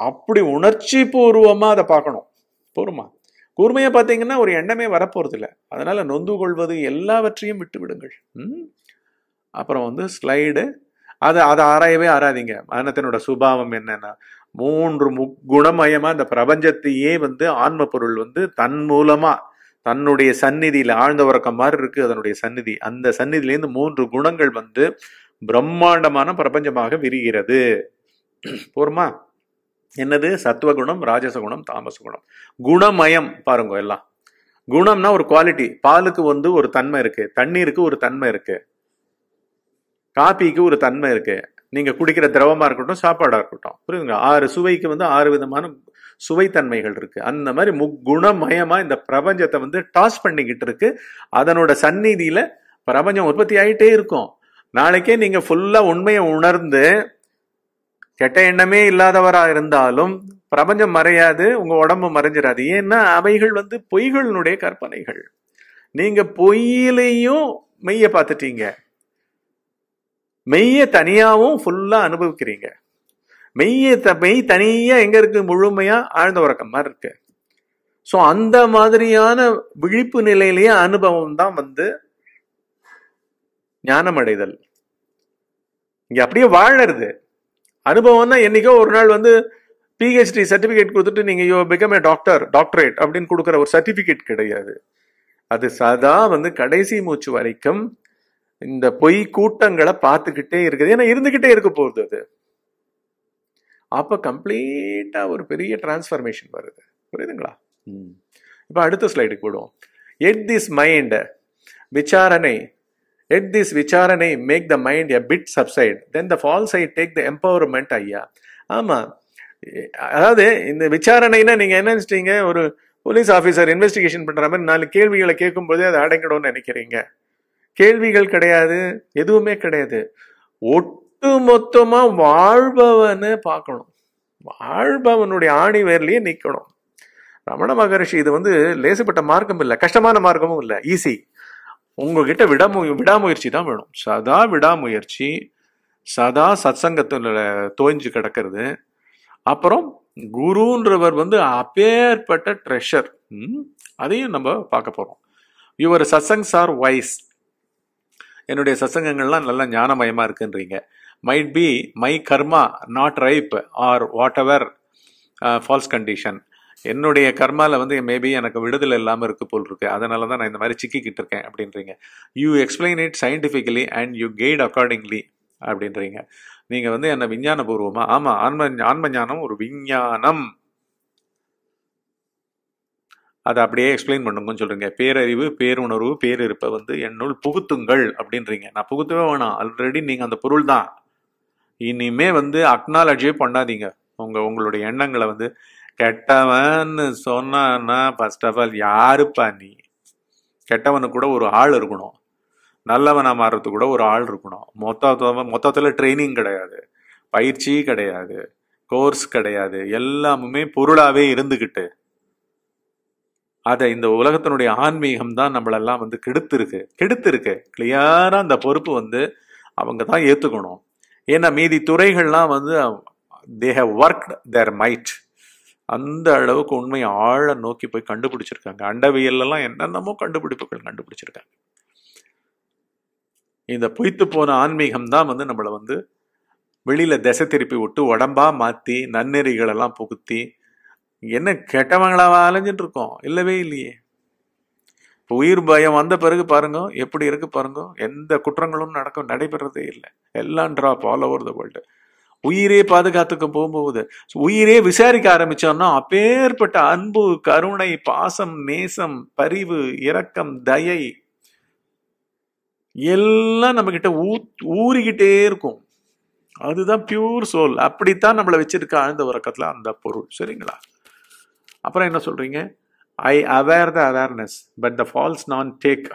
அப்படி உணர்ச்சி பூர்வமாக அதை பார்க்கணும் போருமா கூர்மையாக பார்த்தீங்கன்னா ஒரு எண்ணமே வரப்போகிறது இல்லை அதனால் நொந்து கொள்வது எல்லாவற்றையும் விட்டு விடுங்கள் அப்புறம் வந்து ஸ்லைடு அதை அதை ஆராயவே ஆராதிங்க மரணத்தினோட சுபாவம் என்னென்னா மூன்று முக் குணமயமாக இந்த பிரபஞ்சத்தையே வந்து ஆன்ம பொருள் வந்து தன் மூலமாக தன்னுடைய சந்நிதியில் ஆழ்ந்த உறக்கம் மாதிரி இருக்குது அதனுடைய சந்நிதி அந்த சந்நிதியிலேருந்து மூன்று குணங்கள் வந்து பிரம்மாண்டமான பிரபஞ்சமாக விரிகிறது போருமா என்னது சத்துவகுணம் ராஜசகுணம் குணம் குணமயம் பாருங்க எல்லாம் குணம்னா ஒரு குவாலிட்டி பாலுக்கு வந்து ஒரு தன்மை இருக்கு தண்ணீருக்கு ஒரு தன்மை இருக்கு காப்பிக்கு ஒரு தன்மை இருக்கு நீங்க குடிக்கிற திரவமா இருக்கட்டும் சாப்பாடா இருக்கட்டும் புரியுதுங்க ஆறு சுவைக்கு வந்து ஆறு விதமான சுவைத்தன்மைகள் இருக்கு அந்த மாதிரி முக்குணமயமா இந்த பிரபஞ்சத்தை வந்து டாஸ் பண்ணிக்கிட்டு இருக்கு அதனோட சந்நிதியில பிரபஞ்சம் உற்பத்தி ஆகிட்டே இருக்கும் நாளைக்கே நீங்க ஃபுல்லா உண்மையை உணர்ந்து கெட்ட எண்ணமே இல்லாதவரா இருந்தாலும் பிரபஞ்சம் மறையாது உங்க உடம்பு மறைஞ்சிடாது ஏன்னா அவைகள் வந்து பொய்களினுடைய கற்பனைகள் நீங்க பொய்யிலையும் மெய்ய பார்த்துட்டீங்க மெய்ய தனியாவும் ஃபுல்லா அனுபவிக்கிறீங்க மெய்ய த மெய் தனியா எங்க இருக்கு முழுமையா ஆழ்ந்த உறக்கம் மாதிரி இருக்கு ஸோ அந்த மாதிரியான விழிப்பு நிலையிலேயே அனுபவம் தான் வந்து ஞானம் அடைதல் இங்க அப்படியே வாழறது அனுபவம்னா என்னைக்கோ ஒரு நாள் வந்து பிஹெச்டி சர்டிஃபிகேட் கொடுத்துட்டு நீங்கள் you become a doctor doctorate அப்படின்னு கொடுக்குற ஒரு சர்டிஃபிகேட் கிடையாது அது சதா வந்து கடைசி மூச்சு வரைக்கும் இந்த பொய் கூட்டங்களை பார்த்துக்கிட்டே இருக்குது ஏன்னா இருந்துக்கிட்டே இருக்க போகுது அது அப்போ கம்ப்ளீட்டாக ஒரு பெரிய டிரான்ஸ்ஃபர்மேஷன் வருது புரியுதுங்களா இப்போ அடுத்த ஸ்லைடுக்கு போடுவோம் எட் திஸ் மைண்ட் விசாரணை எட் திஸ் விசாரணை make the mind a bit subside then the false I take the empowerment ஐயா ஆமாம் அதாவது இந்த விசாரணைனா நீங்கள் என்ன நினச்சிட்டீங்க ஒரு போலீஸ் ஆஃபீஸர் இன்வெஸ்டிகேஷன் பண்ணுற மாதிரி நாலு கேள்விகளை கேட்கும்போதே அதை அடங்கிடும்னு நினைக்கிறீங்க கேள்விகள் கிடையாது எதுவுமே கிடையாது ஒட்டு மொத்தமாக வாழ்பவனை பார்க்கணும் வாழ்பவனுடைய ஆணி வேர்லேயே நிற்கணும் ரமண மகரிஷி இது வந்து லேசுப்பட்ட மார்க்கமும் இல்லை கஷ்டமான மார்க்கமும் இல்லை ஈஸி உங்ககிட்ட விடாமு விடாமுயற்சி தான் வேணும் சதா விடாமுயற்சி சதா சத்சங்கத்தில் தோய்ஞ்சு கிடக்கிறது அப்புறம் குருன்றவர் வந்து அப்பேற்பட்ட ட்ரெஷர் அதையும் நம்ம பார்க்க போகிறோம் யுவர் சத்சங்ஸ் ஆர் வைஸ் என்னுடைய சத்சங்கங்கள்லாம் நல்லா ஞானமயமாக இருக்குன்றீங்க might be my karma not ripe or whatever false condition என்னுடைய கர்மாவில் வந்து மேபி எனக்கு விடுதலை இல்லாமல் இருக்கு போல் இருக்கு அதனால தான் நான் இந்த மாதிரி சிக்கிக்கிட்டு இருக்கேன் அப்படின்றீங்க you explain it scientifically and you guide accordingly அப்படின்றீங்க நீங்கள் வந்து என்னை விஞ்ஞான ஆமாம் ஆன்ம ஆன்ம ஞானம் ஒரு விஞ்ஞானம் அதை அப்படியே எக்ஸ்பிளைன் பண்ணுங்கன்னு சொல்கிறீங்க பேரறிவு பேருணர்வு பேரிருப்பை வந்து என்னுள் புகுத்துங்கள் அப்படின்றீங்க நான் புகுத்தவே வேணாம் ஆல்ரெடி நீங்கள் அந்த பொருள் தான் இனிமே வந்து அக்னாலஜியே பண்ணாதீங்க உங்கள் உங்களுடைய எண்ணங்களை வந்து கெட்டவன் சொன்னான்னா ஃபர்ஸ்ட் ஆஃப் ஆல் யாருப்பா நீ கெட்டவனுக்கு கூட ஒரு ஆள் இருக்கணும் நல்லவனாக மாறுறதுக்கு கூட ஒரு ஆள் இருக்கணும் மொத்த மொத்தத்தில் ட்ரைனிங் கிடையாது பயிற்சி கிடையாது கோர்ஸ் கிடையாது எல்லாமுமே பொருளாகவே இருந்துக்கிட்டு அதை இந்த உலகத்தினுடைய ஆன்மீகம் தான் நம்மளெல்லாம் வந்து கெடுத்துருக்கு கெடுத்துருக்கு கிளியராக அந்த பொறுப்பு வந்து அவங்க தான் ஏற்றுக்கணும் ஏன்னா மீதி துறைகள்லாம் வந்து they have work there might அந்த அளவுக்கு உண்மையை ஆழ நோக்கி போய் கண்டுபிடிச்சிருக்காங்க அண்டவியல்லாம் என்னென்னமோ கண்டுபிடிப்புகள் கண்டுபிடிச்சிருக்காங்க இந்த பொய்த்து போன ஆன்மீகம் தான் வந்து நம்மளை வந்து வெளியில திசை திருப்பி விட்டு உடம்பா மாத்தி நன்னெறிகளெல்லாம் புகுத்தி என்ன கெட்டவங்களாவா அலைஞ்சிட்டு இருக்கோம் இல்லவே இல்லையே இப்போ உயிர் பயம் வந்த பிறகு பாருங்க எப்படி இருக்கு பாருங்க எந்த குற்றங்களும் நடக்கும் நடைபெறதே இல்லை எல்லாம் drop all over the world உயிரே பாதுகாத்துக்க போகும்போது உயிரே விசாரிக்க ஆரம்பிச்சோம்னா அப்பேற்பட்ட அன்பு கருணை பாசம் நேசம் பரிவு இரக்கம் தயை எல்லாம் நம்ம கிட்ட ஊ ஊறிக்கிட்டே இருக்கும் அதுதான் பியூர் சோல் அப்படித்தான் நம்மளை வச்சிருக்க ஆழ்ந்த உறக்கத்துல அந்த பொருள் சரிங்களா அப்புறம் என்ன சொல்றீங்க I aware the awareness but the false நான் take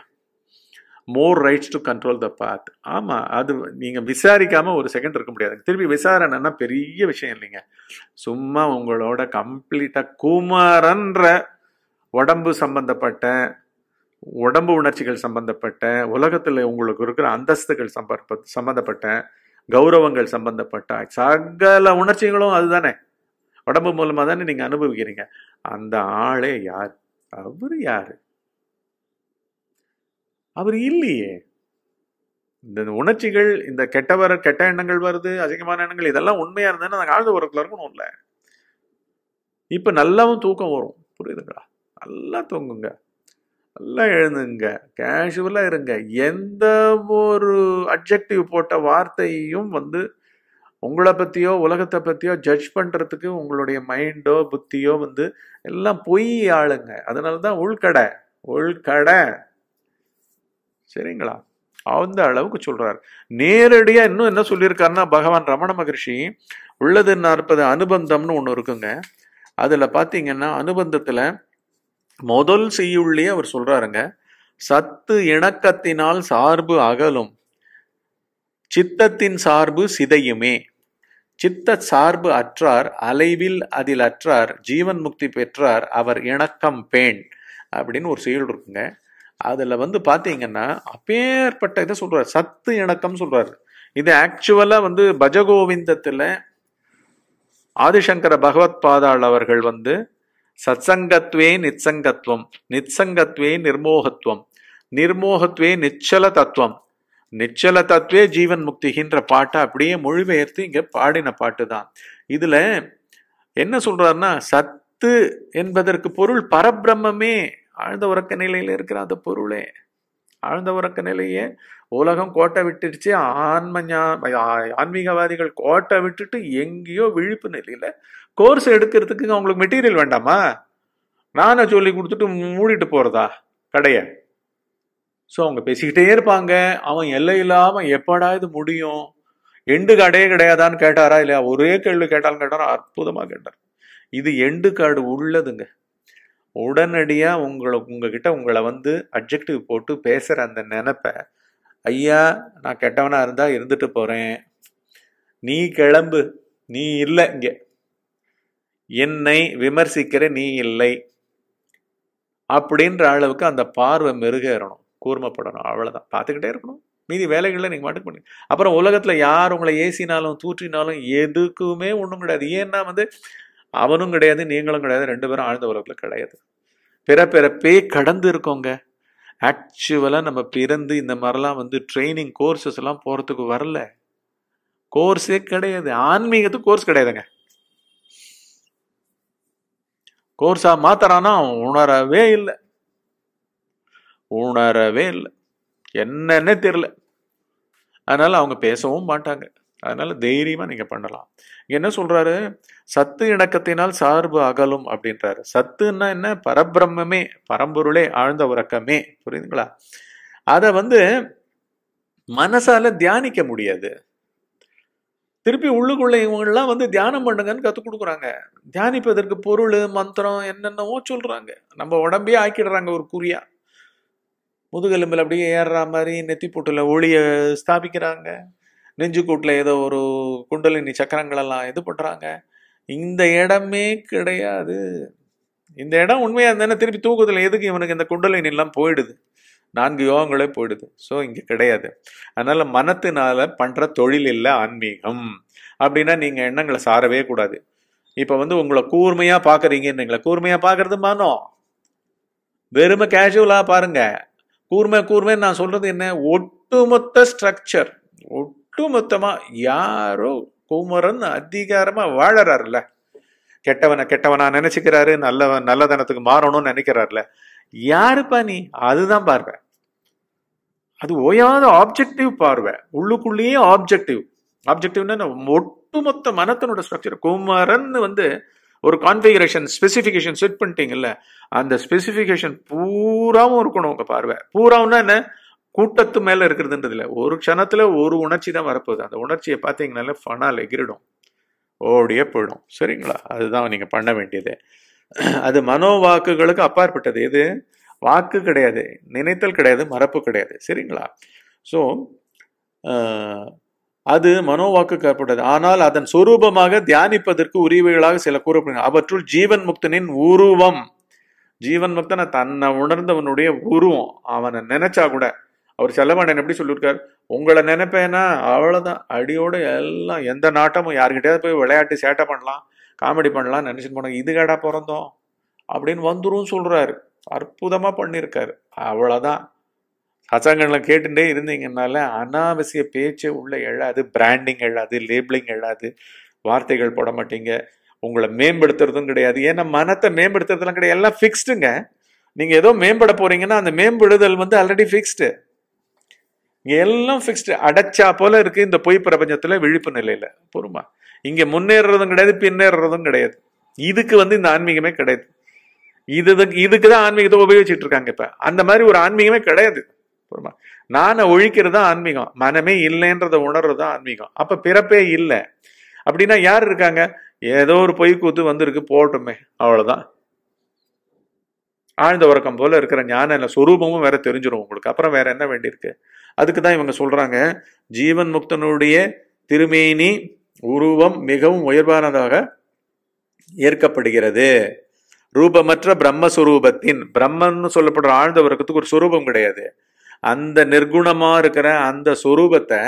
more rights to control the path ஆமாம் அது நீங்கள் விசாரிக்காமல் ஒரு செகண்ட் இருக்க முடியாது திருப்பி விசாரணைன்னா பெரிய விஷயம் இல்லைங்க சும்மா உங்களோட கம்ப்ளீட்டாக குமரன்ற உடம்பு சம்பந்தப்பட்ட உடம்பு உணர்ச்சிகள் சம்பந்தப்பட்ட உலகத்தில் உங்களுக்கு இருக்கிற அந்தஸ்துகள் சம்பற்ப சம்பந்தப்பட்ட கௌரவங்கள் சம்பந்தப்பட்ட சகல உணர்ச்சிகளும் அதுதானே உடம்பு மூலமாக தானே நீங்கள் அனுபவிக்கிறீங்க அந்த ஆளே யார் அவர் யார் அவர் இல்லையே இந்த உணர்ச்சிகள் இந்த கெட்ட வர கெட்ட எண்ணங்கள் வருது அதிகமான எண்ணங்கள் இதெல்லாம் உண்மையா இருந்ததுன்னா அந்த காலத்து உரத்துல இருக்கணும் இல்லை இப்ப நல்லாவும் தூக்கம் வரும் புரியுதுங்களா நல்லா தூங்குங்க நல்லா எழுந்துங்க கேஷுவலா இருங்க எந்த ஒரு அப்ஜெக்டிவ் போட்ட வார்த்தையும் வந்து உங்களை பற்றியோ உலகத்தை பற்றியோ ஜட்ஜ் பண்ணுறதுக்கு உங்களுடைய மைண்டோ புத்தியோ வந்து எல்லாம் பொய் ஆளுங்க அதனால தான் உள்கடை உள்கடை சரிங்களா அந்த அளவுக்கு சொல்றார் நேரடியா இன்னும் என்ன சொல்லியிருக்காருன்னா பகவான் ரமண மகர்ஷி உள்ளது நாற்பது அனுபந்தம்னு ஒன்று இருக்குங்க அதுல பாத்தீங்கன்னா அனுபந்தத்துல முதல் செய்யுள்ளே அவர் சொல்றாருங்க சத்து இணக்கத்தினால் சார்பு அகலும் சித்தத்தின் சார்பு சிதையுமே சித்த சார்பு அற்றார் அலைவில் அதில் அற்றார் ஜீவன் முக்தி பெற்றார் அவர் இணக்கம் பேண் அப்படின்னு ஒரு செயல் இருக்குங்க அதில் வந்து பார்த்தீங்கன்னா அப்பேற்பட்ட இதை சொல்கிறார் சத்து இணக்கம் சொல்கிறார் இது ஆக்சுவலாக வந்து பஜகோவிந்தத்தில் ஆதிசங்கர பகவத் பாதாள் அவர்கள் வந்து சத்சங்கத்வே நிச்சங்கத்துவம் நிச்சங்கத்வே நிர்மோகத்துவம் நிர்மோகத்வே நிச்சல தத்துவம் நிச்சல தத்துவே ஜீவன் முக்திகின்ற பாட்டை அப்படியே மொழிபெயர்த்து இங்கே பாடின பாட்டு தான் இதில் என்ன சொல்கிறாருன்னா சத்து என்பதற்கு பொருள் பரபிரம்மே ஆழ்ந்த உறக்க நிலையில் இருக்கிற அந்த பொருளே ஆழ்ந்த உறக்க நிலையே உலகம் கோட்டை விட்டுருச்சு ஆன்ம ஆன்மீகவாதிகள் கோட்டை விட்டுட்டு எங்கேயோ விழிப்பு நிலையில் கோர்ஸ் எடுக்கிறதுக்கு அவங்களுக்கு மெட்டீரியல் வேண்டாமா நானே சொல்லி கொடுத்துட்டு மூடிட்டு போகிறதா கடையை ஸோ அவங்க பேசிக்கிட்டே இருப்பாங்க அவன் எல்லை இல்லாமல் எப்படா இது முடியும் எண்டு கடையே கிடையாதான்னு கேட்டாரா இல்லையா ஒரே கேள்வி கேட்டாலும் கேட்டாரா அற்புதமாக கேட்டார் இது எண்டு காடு உள்ளதுங்க உடனடியாக உங்களை உங்ககிட்ட உங்களை வந்து அப்ஜெக்டிவ் போட்டு பேசுகிற அந்த நினப்பை ஐயா நான் கெட்டவனாக இருந்தால் இருந்துட்டு போகிறேன் நீ கிளம்பு நீ இல்லை இங்கே என்னை விமர்சிக்கிற நீ இல்லை அப்படின்ற அளவுக்கு அந்த பார்வை மெருகேறணும் கூர்மப்படணும் அவ்வளோதான் பார்த்துக்கிட்டே இருக்கணும் மீதி வேலைகளில் நீங்கள் மாட்டுக்கு பண்ணி அப்புறம் உலகத்தில் யார் உங்களை ஏசினாலும் தூற்றினாலும் எதுக்குமே ஒன்றும் கிடையாது ஏன்னா வந்து அவனும் கிடையாது நீங்களும் கிடையாது ரெண்டு பேரும் ஆழ்ந்த உலகத்தில் கிடையாது பிற பிறப்பே கடந்து இருக்கோங்க ஆக்சுவலாக நம்ம பிறந்து இந்த மாதிரிலாம் வந்து ட்ரைனிங் கோர்சஸ் எல்லாம் போகிறதுக்கு வரல கோர்ஸே கிடையாது ஆன்மீகத்துக்கு கோர்ஸ் கிடையாதுங்க கோர்ஸாக மாத்திரானா உணரவே இல்லை உணரவே இல்லை என்னன்னே தெரில அதனால் அவங்க பேசவும் மாட்டாங்க அதனால் தைரியமாக நீங்கள் பண்ணலாம் என்ன சொல்கிறாரு சத்து இணக்கத்தினால் சார்பு அகலும் அப்படின்றாரு சத்துன்னா என்ன பரபிரம்மே பரம்பொருளே ஆழ்ந்த உறக்கமே புரியுதுங்களா அதை வந்து மனசால் தியானிக்க முடியாது திருப்பி உள்ளுக்குள்ள இவங்கெல்லாம் வந்து தியானம் பண்ணுங்கன்னு கற்றுக் கொடுக்குறாங்க தியானிப்பதற்கு பொருள் மந்திரம் என்னென்னவோ சொல்கிறாங்க நம்ம உடம்பையே ஆக்கிடுறாங்க ஒரு குறியா முதுகெலும்பில் அப்படியே ஏறுற மாதிரி நெத்தி போட்டில் ஒளியை ஸ்தாபிக்கிறாங்க நெஞ்சுக்கூட்டில் ஏதோ ஒரு குண்டலினி சக்கரங்களெல்லாம் இது பண்ணுறாங்க இந்த இடமே கிடையாது இந்த இடம் உண்மையாக இருந்தேன் திருப்பி தூக்கத்தில் எதுக்கு இவனுக்கு இந்த குண்டலினிலாம் போயிடுது நான்கு யோகங்களே போயிடுது ஸோ இங்கே கிடையாது அதனால் மனத்தினால் பண்ணுற தொழில் இல்லை ஆன்மீகம் அப்படின்னா நீங்கள் எண்ணங்களை சாரவே கூடாது இப்போ வந்து உங்களை கூர்மையாக பார்க்குறீங்கன்னு கூர்மையாக பார்க்குறது மனம் வெறுமை கேஷுவலாக பாருங்க கூர்மை கூர்மைன்னு நான் சொல்கிறது என்ன ஒட்டுமொத்த ஸ்ட்ரக்சர் மொத்தமா யாரோ குமரன் அதிகாரமா வாழறாருல கெட்டவனை கெட்டவனா நினைச்சுக்கிறாரு நல்லவன் நல்லதனத்துக்கு மாறணும்னு நினைக்கிறாருல யாருப்பா நீ அதுதான் பார்வை அது ஓயாத ஆப்ஜெக்டிவ் பார்வை உள்ளுக்குள்ளேயே ஆப்ஜெக்டிவ் ஆப்ஜெக்டிவ்னா ஒட்டுமொத்த மனத்தனோட ஸ்ட்ரக்சர் குமரன் வந்து ஒரு கான்ஃபிகரேஷன் ஸ்பெசிஃபிகேஷன் செட் பண்ணிட்டீங்கல்ல அந்த ஸ்பெசிஃபிகேஷன் பூராவும் இருக்கணும் உங்க பார்வை பூராவும்னா என்ன கூட்டத்து மேலே இருக்கிறதுன்றது இல்லை ஒரு க்ஷணத்தில் ஒரு உணர்ச்சி தான் வரப்போகுது அந்த உணர்ச்சியை பார்த்தீங்கனால ஃபனால் எகிரிடும் ஓடியே போயிடும் சரிங்களா அதுதான் நீங்கள் பண்ண வேண்டியது அது மனோ வாக்குகளுக்கு அப்பாற்பட்டது எது வாக்கு கிடையாது நினைத்தல் கிடையாது மறப்பு கிடையாது சரிங்களா ஸோ அது மனோவாக்கு ஏற்பட்டது ஆனால் அதன் சொரூபமாக தியானிப்பதற்கு உரிமைகளாக சில கூறப்படுங்க அவற்றுள் ஜீவன் முக்தனின் உருவம் ஜீவன் முக்தனை தன்னை உணர்ந்தவனுடைய உருவம் அவனை நினைச்சா கூட அவர் செல்லமாண்டன் எப்படி சொல்லியிருக்கார் உங்களை நினைப்பேன்னா அவ்வளோதான் அடியோடு எல்லாம் எந்த நாட்டமும் யாருக்கிட்டே போய் விளையாட்டு சேட்டை பண்ணலாம் காமெடி பண்ணலாம் நினச்சிட்டு போனாங்க இது கேடா பிறந்தோம் அப்படின்னு வந்துரும் சொல்கிறாரு அற்புதமாக பண்ணியிருக்காரு அவ்வளோதான் சச்சாங்கனில் கேட்டுட்டே இருந்தீங்கனால அனாவசிய பேச்சு உள்ளே எழாது பிராண்டிங் எழாது லேபிளிங் எழாது வார்த்தைகள் போட மாட்டீங்க உங்களை மேம்படுத்துறதும் கிடையாது ஏன்னா மனத்தை மேம்படுத்துறதுலாம் கிடையாது எல்லாம் ஃபிக்ஸ்டுங்க நீங்கள் ஏதோ மேம்பட போகிறீங்கன்னா அந்த மேம்படுதல் வந்து ஆல்ரெடி ஃபிக்ஸ்டு இங்கே எல்லாம் ஃபிக்ஸ்டு அடைச்சா போல இருக்குது இந்த பொய் பிரபஞ்சத்தில் விழிப்பு நிலையில் பொறுமா இங்கே முன்னேறுறதும் கிடையாது பின்னேறதும் கிடையாது இதுக்கு வந்து இந்த ஆன்மீகமே கிடையாது இது இதுக்கு தான் ஆன்மீகத்தை உபயோகிச்சுட்டு இருக்காங்க இப்போ அந்த மாதிரி ஒரு ஆன்மீகமே கிடையாது பொறுமா நானை ஒழிக்கிறது தான் ஆன்மீகம் மனமே இல்லைன்றதை உணர்றது தான் ஆன்மீகம் அப்போ பிறப்பே இல்லை அப்படின்னா யார் இருக்காங்க ஏதோ ஒரு பொய் கூத்து வந்திருக்கு போட்டுமே அவ்வளோதான் ஆழ்ந்த உறக்கம் போல இருக்கிற ஞான இல்லை சொரூபமும் வேற தெரிஞ்சிடும் உங்களுக்கு அப்புறம் வேற என்ன வேண்டியிருக்கு அதுக்கு தான் இவங்க சொல்கிறாங்க ஜீவன் முக்தனுடைய திருமேனி உருவம் மிகவும் உயர்வானதாக ஏற்கப்படுகிறது ரூபமற்ற பிரம்மஸ்வரூபத்தின் பிரம்மன்னு சொல்லப்படுற ஆழ்ந்த வர்க்கத்துக்கு ஒரு சுரூபம் கிடையாது அந்த நிர்குணமாக இருக்கிற அந்த சுரூபத்தை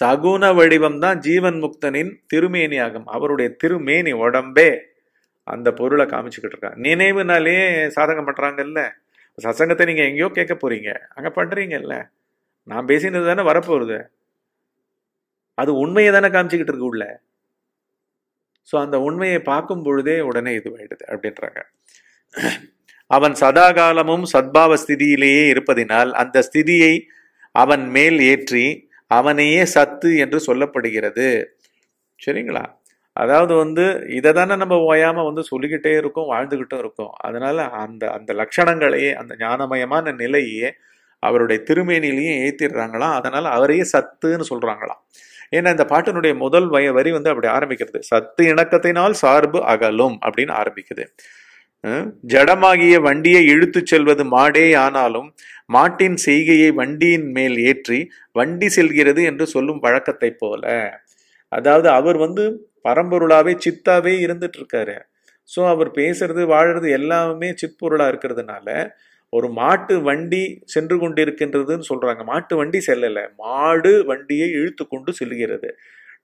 சகுன வடிவம் தான் ஜீவன் முக்தனின் திருமேனி ஆகும் அவருடைய திருமேனி உடம்பே அந்த பொருளை காமிச்சுக்கிட்டு இருக்கான் நினைவுனாலே சாதகம் பண்ணுறாங்கல்ல சசங்கத்தை நீங்கள் எங்கேயோ கேட்க போறீங்க அங்கே பண்ணுறீங்கல்ல நான் பேசினது தானே வரப்போகிறது அது உண்மையை தானே காமிச்சிக்கிட்டு இருக்கு உள்ள ஸோ அந்த உண்மையை பார்க்கும் பொழுதே உடனே இதுவாயிடுது அப்படின்றாங்க அவன் சதா காலமும் சத்பாவ ஸ்திதியிலேயே இருப்பதினால் அந்த ஸ்திதியை அவன் மேல் ஏற்றி அவனையே சத்து என்று சொல்லப்படுகிறது சரிங்களா அதாவது வந்து இதை தானே நம்ம ஓயாமல் வந்து சொல்லிக்கிட்டே இருக்கோம் வாழ்ந்துக்கிட்டும் இருக்கோம் அதனால் அந்த அந்த லட்சணங்களையே அந்த ஞானமயமான நிலையே அவருடைய திருமேனிலையும் ஏத்திடுறாங்களாம் அதனால் அவரையே சத்துன்னு சொல்கிறாங்களாம் ஏன்னா இந்த பாட்டினுடைய முதல் வய வரி வந்து அப்படி ஆரம்பிக்கிறது சத்து இணக்கத்தினால் சார்பு அகலும் அப்படின்னு ஆரம்பிக்குது ஜடமாகிய வண்டியை இழுத்து செல்வது மாடே ஆனாலும் மாட்டின் செய்கையை வண்டியின் மேல் ஏற்றி வண்டி செல்கிறது என்று சொல்லும் வழக்கத்தை போல அதாவது அவர் வந்து பரம்பொருளாவே சித்தாவே இருந்துட்டு இருக்காரு ஸோ அவர் பேசுறது வாழறது எல்லாமே சிற்பொருளா இருக்கிறதுனால ஒரு மாட்டு வண்டி சென்று கொண்டிருக்கின்றதுன்னு சொல்றாங்க மாட்டு வண்டி செல்லலை மாடு வண்டியை இழுத்து கொண்டு செல்கிறது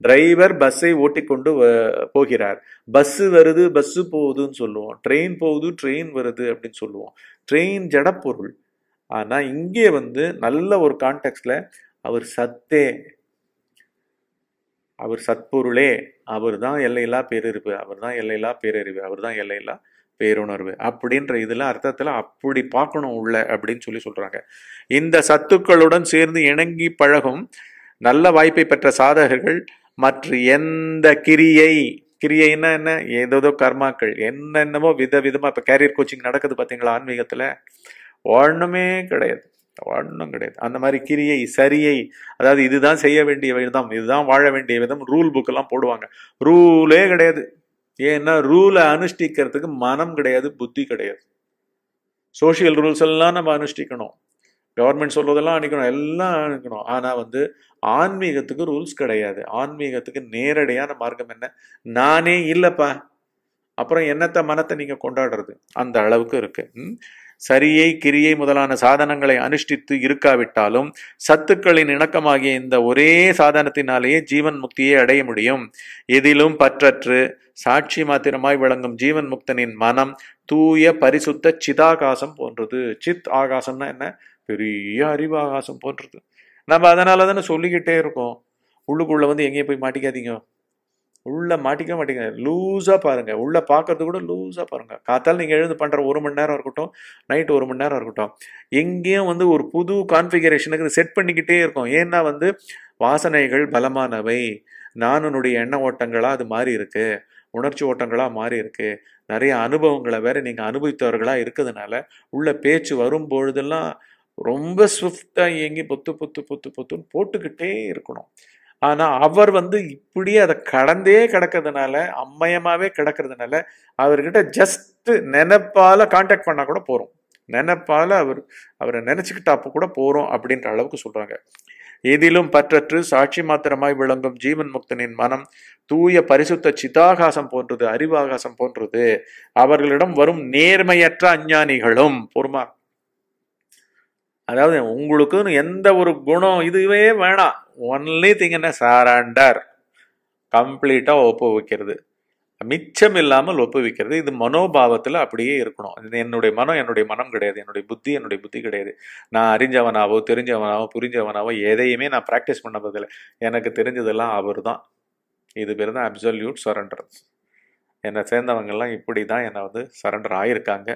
டிரைவர் பஸ்ஸை ஓட்டிக்கொண்டு போகிறார் பஸ்ஸு வருது பஸ்ஸு போகுதுன்னு சொல்லுவோம் ட்ரெயின் போகுது ட்ரெயின் வருது அப்படின்னு சொல்லுவோம் ட்ரெயின் ஜடப்பொருள் ஆனால் இங்கே வந்து நல்ல ஒரு கான்டெக்ட்ல அவர் சத்தே அவர் சத்பொருளே அவர் தான் எல்லையில்லா பேரறிவு அவர் தான் எல்லையில்லா பேரறிவு அவர் தான் எல்லையில்லா பேருணர்வு அப்படின்ற இதில் அர்த்தத்தில் அப்படி பார்க்கணும் உள்ள அப்படின்னு சொல்லி சொல்கிறாங்க இந்த சத்துக்களுடன் சேர்ந்து இணங்கி பழகும் நல்ல வாய்ப்பை பெற்ற சாதகர்கள் மற்ற எந்த கிரியை கிரியைன்னா என்ன ஏதோதோ கர்மாக்கள் என்னென்னமோ வித விதமாக இப்போ கேரியர் கோச்சிங் நடக்குது பார்த்தீங்களா ஆன்மீகத்தில் ஒன்றுமே கிடையாது ஒன்றும் கிடையாது அந்த மாதிரி கிரியை சரியை அதாவது இதுதான் செய்ய வேண்டிய விதம் இதுதான் வாழ வேண்டிய விதம் ரூல் புக்கெல்லாம் போடுவாங்க ரூலே கிடையாது ஏன்னா ரூலை அனுஷ்டிக்கிறதுக்கு மனம் கிடையாது புத்தி கிடையாது சோசியல் ரூல்ஸ் எல்லாம் நம்ம அனுஷ்டிக்கணும் கவர்மெண்ட் சொல்றதெல்லாம் அனுக்கணும் எல்லாம் அனுக்கணும் ஆனால் வந்து ஆன்மீகத்துக்கு ரூல்ஸ் கிடையாது ஆன்மீகத்துக்கு நேரடியான மார்க்கம் என்ன நானே இல்லைப்பா அப்புறம் என்னத்தை மனத்தை நீங்கள் கொண்டாடுறது அந்த அளவுக்கு இருக்குது சரியை கிரியை முதலான சாதனங்களை அனுஷ்டித்து இருக்காவிட்டாலும் சத்துக்களின் இணக்கமாகிய இந்த ஒரே சாதனத்தினாலேயே ஜீவன் முக்தியை அடைய முடியும் எதிலும் பற்றற்று சாட்சி மாத்திரமாய் விளங்கும் ஜீவன் முக்தனின் மனம் தூய பரிசுத்த சிதாகாசம் போன்றது சித் ஆகாசம்னா என்ன பெரிய அறிவு ஆகாசம் போன்றது நம்ம அதனால தானே சொல்லிக்கிட்டே இருக்கோம் உள்ளுக்குள்ள வந்து எங்கேயும் போய் மாட்டிக்காதீங்க உள்ளே மாட்டிக்க மாட்டேங்க லூஸாக பாருங்கள் உள்ளே பார்க்கறது கூட லூஸாக பாருங்கள் காத்தால் நீங்கள் எழுந்து பண்ணுற ஒரு மணி நேரம் இருக்கட்டும் நைட்டு ஒரு மணி நேரம் இருக்கட்டும் எங்கேயும் வந்து ஒரு புது கான்ஃபிகரேஷனுக்கு செட் பண்ணிக்கிட்டே இருக்கும் ஏன்னா வந்து வாசனைகள் பலமானவை நானுனுடைய எண்ண ஓட்டங்களாக அது மாறி இருக்கு உணர்ச்சி ஓட்டங்களாக மாறி இருக்கு நிறைய அனுபவங்களை வேற நீங்கள் அனுபவித்தவர்களாக இருக்கிறதுனால உள்ள பேச்சு வரும்பொழுதெல்லாம் ரொம்ப ஸ்விஃப்டாக இயங்கி பொத்து பொத்து பொத்து பொத்துன்னு போட்டுக்கிட்டே இருக்கணும் ஆனால் அவர் வந்து இப்படியே அதை கடந்தே கிடக்கிறதுனால அம்மயமாகவே கிடக்கிறதுனால அவர்கிட்ட ஜஸ்ட்டு நினைப்பால் காண்டாக்ட் பண்ணால் கூட போகிறோம் நினைப்பால் அவர் அவரை நினச்சிக்கிட்டா அப்போ கூட போகிறோம் அப்படின்ற அளவுக்கு சொல்கிறாங்க எதிலும் பற்றற்று சாட்சி மாத்திரமாய் விளங்கும் ஜீவன் முக்தனின் மனம் தூய பரிசுத்த சிதாகாசம் போன்றது அறிவாகாசம் போன்றது அவர்களிடம் வரும் நேர்மையற்ற அஞ்ஞானிகளும் பொறுமா அதாவது உங்களுக்கும் எந்த ஒரு குணம் இதுவே வேணாம் ஒன்லி திங் என்ன சரண்டர் கம்ப்ளீட்டாக ஒப்புவிக்கிறது மிச்சம் இல்லாமல் ஒப்புவிக்கிறது இது மனோபாவத்தில் அப்படியே இருக்கணும் இது என்னுடைய மனம் என்னுடைய மனம் கிடையாது என்னுடைய புத்தி என்னுடைய புத்தி கிடையாது நான் அறிஞ்சவனாவோ தெரிஞ்சவனாவோ புரிஞ்சவனாவோ எதையுமே நான் ப்ராக்டிஸ் பண்ண போதில்லை எனக்கு தெரிஞ்சதெல்லாம் அவர் தான் இது பேர் தான் அப்சல்யூட் சரண்டர் என்னை சேர்ந்தவங்கெல்லாம் இப்படி தான் என்னை வந்து சரண்டர் ஆகியிருக்காங்க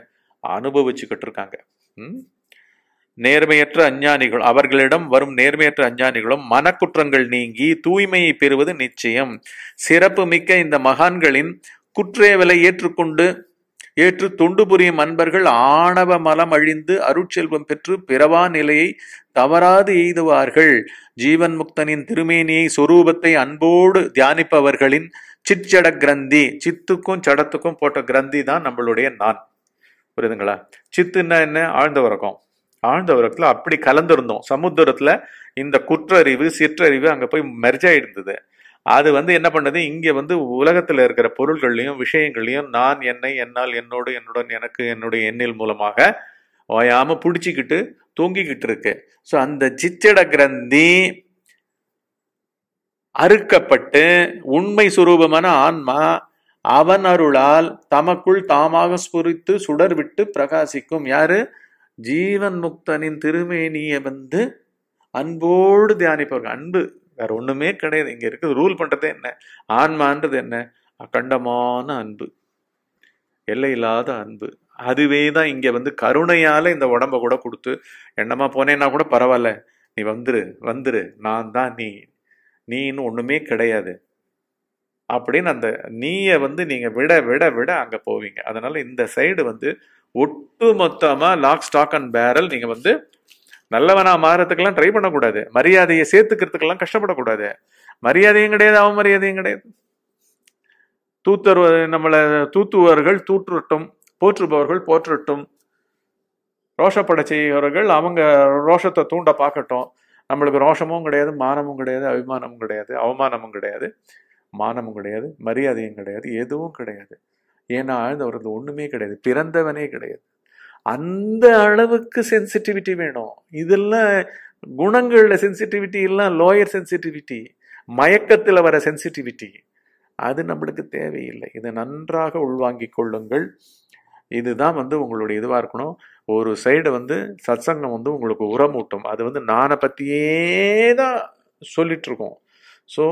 அனுபவிச்சுக்கிட்டு இருக்காங்க ம் நேர்மையற்ற அஞ்ஞானிகள் அவர்களிடம் வரும் நேர்மையற்ற அஞ்ஞானிகளும் மனக்குற்றங்கள் நீங்கி தூய்மையை பெறுவது நிச்சயம் சிறப்பு மிக்க இந்த மகான்களின் குற்றேவலை ஏற்றுக்கொண்டு ஏற்று தொண்டு புரியும் அன்பர்கள் ஆணவ மலம் அழிந்து அருட்செல்வம் பெற்று பிறவா நிலையை தவறாது எய்துவார்கள் ஜீவன் முக்தனின் திருமேனியை சொரூபத்தை அன்போடு தியானிப்பவர்களின் சிற்சட கிரந்தி சித்துக்கும் சடத்துக்கும் போட்ட கிரந்தி தான் நம்மளுடைய நான் புரியுதுங்களா சித்துன்னா என்ன ஆழ்ந்த உறக்கம் ஆழ்ந்த உரத்துல அப்படி கலந்துருந்தோம் சமுத்திரத்துல இந்த குற்றறிவு சிற்றறிவு அங்க போய் மெர்ஜாயிருந்தது அது வந்து என்ன பண்ணது இங்க வந்து உலகத்துல இருக்கிற பொருள்கள்லையும் விஷயங்கள்லையும் நான் என்னை என்னால் என்னோடு என்னுடன் எனக்கு என்னுடைய எண்ணில் மூலமாக ஓயாம பிடிச்சிக்கிட்டு தூங்கிக்கிட்டு இருக்கு ஸோ அந்த சிச்சட கிரந்தி அறுக்கப்பட்டு உண்மை சுரூபமான ஆன்மா அவன் அருளால் தமக்குள் தாமாக ஸ்புரித்து சுடர் விட்டு பிரகாசிக்கும் யாரு ஜீவன் முக்தனின் திருமேனியை வந்து அன்போடு தியானிப்பவர்கள் அன்பு வேற ஒண்ணுமே கிடையாது இங்க இருக்குது ரூல் பண்றதே என்ன ஆன்மான்றது என்ன அகண்டமான அன்பு எல்லையில்லாத அன்பு அதுவே தான் இங்க வந்து கருணையால இந்த உடம்ப கூட கொடுத்து என்னமா போனேன்னா கூட பரவாயில்ல நீ வந்துரு வந்துரு நான் தான் நீ நீன்னு ஒண்ணுமே கிடையாது அப்படின்னு அந்த நீயை வந்து நீங்க விட விட விட அங்க போவீங்க அதனால இந்த சைடு வந்து ஒட்டு மொத்தமாக லாக் ஸ்டாக் அண்ட் பேரல் நீங்கள் வந்து நல்லவனா மாறத்துக்கெல்லாம் ட்ரை பண்ணக்கூடாது மரியாதையை சேர்த்துக்கிறதுக்கெல்லாம் கஷ்டப்படக்கூடாது மரியாதையும் கிடையாது அவமரியாதையும் கிடையாது தூத்தர் நம்மளை தூத்துவர்கள் தூற்றுட்டும் போற்றுபவர்கள் போற்றுட்டும் ரோஷப்பட செய்கிறவர்கள் அவங்க ரோஷத்தை தூண்ட பார்க்கட்டும் நம்மளுக்கு ரோஷமும் கிடையாது மானமும் கிடையாது அபிமானமும் கிடையாது அவமானமும் கிடையாது மானமும் கிடையாது மரியாதையும் கிடையாது எதுவும் கிடையாது ஏன்னா ஆழ்ந்தவர்கள் ஒன்றுமே கிடையாது பிறந்தவனே கிடையாது அந்த அளவுக்கு சென்சிட்டிவிட்டி வேணும் இதெல்லாம் குணங்களில் சென்சிட்டிவிட்டி எல்லாம் லோயர் சென்சிட்டிவிட்டி மயக்கத்தில் வர சென்சிட்டிவிட்டி அது நம்மளுக்கு தேவையில்லை இதை நன்றாக உள்வாங்கிக் கொள்ளுங்கள் இதுதான் வந்து உங்களுடைய இதுவாக இருக்கணும் ஒரு சைடு வந்து சத்சங்கம் வந்து உங்களுக்கு உரமூட்டும் அது வந்து நானை பற்றியே தான் சொல்லிட்டுருக்கோம் ஸோ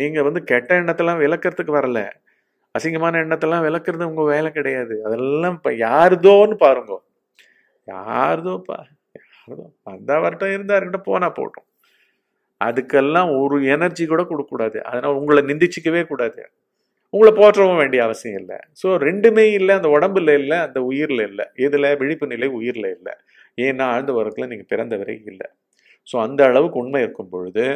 நீங்கள் வந்து கெட்ட எண்ணத்தெல்லாம் விளக்கிறதுக்கு வரல அசிங்கமான எண்ணத்தெல்லாம் விளக்குறது உங்கள் வேலை கிடையாது அதெல்லாம் இப்போ யாருதோன்னு பாருங்க பா யாருதோ அந்த வரட்டும் இருந்தால் இருக்கட்டும் போனால் போட்டோம் அதுக்கெல்லாம் ஒரு எனர்ஜி கூட கொடுக்கக்கூடாது அதனால் உங்களை நிந்திச்சிக்கவே கூடாது உங்களை போற்றவும் வேண்டிய அவசியம் இல்லை ஸோ ரெண்டுமே இல்லை அந்த உடம்புல இல்லை அந்த உயிரில் இல்லை இதில் விழிப்பு நிலை உயிரில் இல்லை ஏன்னா ஆழ்ந்த உலகத்தில் நீங்கள் பிறந்தவரை இல்லை ஸோ அந்த அளவுக்கு உண்மை இருக்கும் பொழுது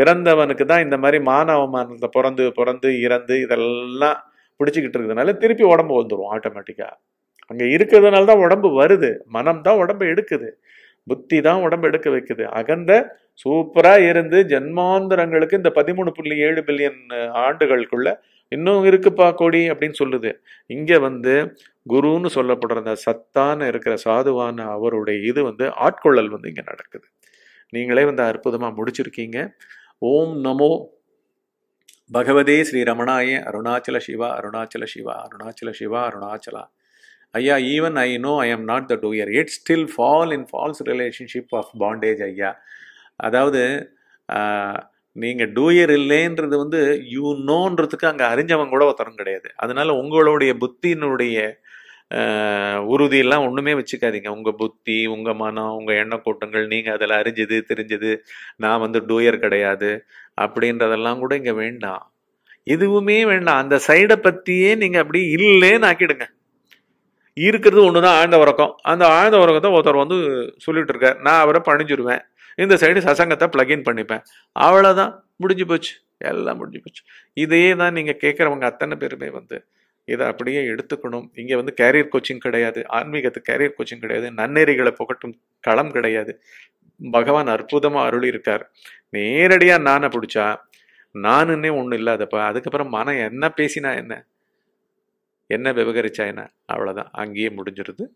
பிறந்தவனுக்கு தான் இந்த மாதிரி மான அவமானத்தை பிறந்து பிறந்து இறந்து இதெல்லாம் பிடிச்சிக்கிட்டு இருக்கிறதுனால திருப்பி உடம்பு வந்துடும் ஆட்டோமேட்டிக்காக அங்கே இருக்கிறதுனால தான் உடம்பு வருது மனம் தான் உடம்பு எடுக்குது புத்தி தான் உடம்பு எடுக்க வைக்குது அகந்த சூப்பராக இருந்து ஜென்மாந்திரங்களுக்கு இந்த பதிமூணு புள்ளி ஏழு பில்லியன் ஆண்டுகளுக்குள்ள இன்னும் இருக்குப்பா கோடி அப்படின்னு சொல்லுது இங்கே வந்து குருன்னு சொல்லப்படுற அந்த சத்தான இருக்கிற சாதுவான அவருடைய இது வந்து ஆட்கொள்ளல் வந்து இங்கே நடக்குது நீங்களே வந்து அற்புதமாக முடிச்சிருக்கீங்க ஓம் நமோ பகவதே ஸ்ரீ ரமணாய அருணாச்சல சிவா அருணாச்சல சிவா அருணாச்சல சிவா அருணாச்சலா ஐயா even I know I am not the doer it still fall in false relationship of bondage ஐயா அதாவது நீங்கள் டூயர் இல்லைன்றது வந்து யூ நோன்றதுக்கு அங்கே அறிஞ்சவங்க கூட ஒருத்தரும் கிடையாது அதனால உங்களுடைய புத்தினுடைய உறுதியெல்லாம் ஒன்றுமே வச்சுக்காதீங்க உங்கள் புத்தி உங்கள் மனம் உங்கள் எண்ணக்கூட்டங்கள் நீங்கள் அதில் அறிஞ்சது தெரிஞ்சது நான் வந்து டூயர் கிடையாது அப்படின்றதெல்லாம் கூட இங்கே வேண்டாம் எதுவுமே வேண்டாம் அந்த சைடை பற்றியே நீங்கள் அப்படி இல்லைன்னு ஆக்கிடுங்க இருக்கிறது ஒன்று தான் ஆழ்ந்த உறக்கம் அந்த ஆழ்ந்த உறக்கத்தை ஒருத்தர் வந்து சொல்லிட்டு இருக்கார் நான் அவரை பணிஞ்சிருவேன் இந்த சைடு சசங்கத்தை ப்ளகின் பண்ணிப்பேன் அவ்வளோதான் முடிஞ்சு போச்சு எல்லாம் முடிஞ்சு போச்சு இதையே தான் நீங்கள் கேட்குறவங்க அத்தனை பேருமே வந்து இதை அப்படியே எடுத்துக்கணும் இங்கே வந்து கேரியர் கோச்சிங் கிடையாது ஆன்மீகத்துக்கு கேரியர் கோச்சிங் கிடையாது நன்னெறிகளை புகட்டும் களம் கிடையாது பகவான் அற்புதமாக அருள் இருக்கார் நேரடியாக நானை பிடிச்சா நானுன்னே ஒன்றும் இல்லாதப்ப அதுக்கப்புறம் மனம் என்ன பேசினா என்ன என்ன விவகரிச்சா என்ன அவ்வளோதான் அங்கேயே முடிஞ்சிருது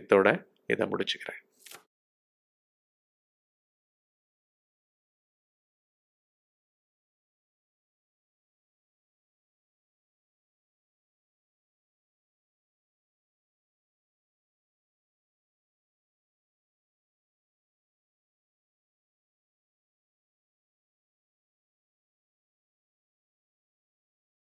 இதோட இதை முடிச்சுக்கிறேன்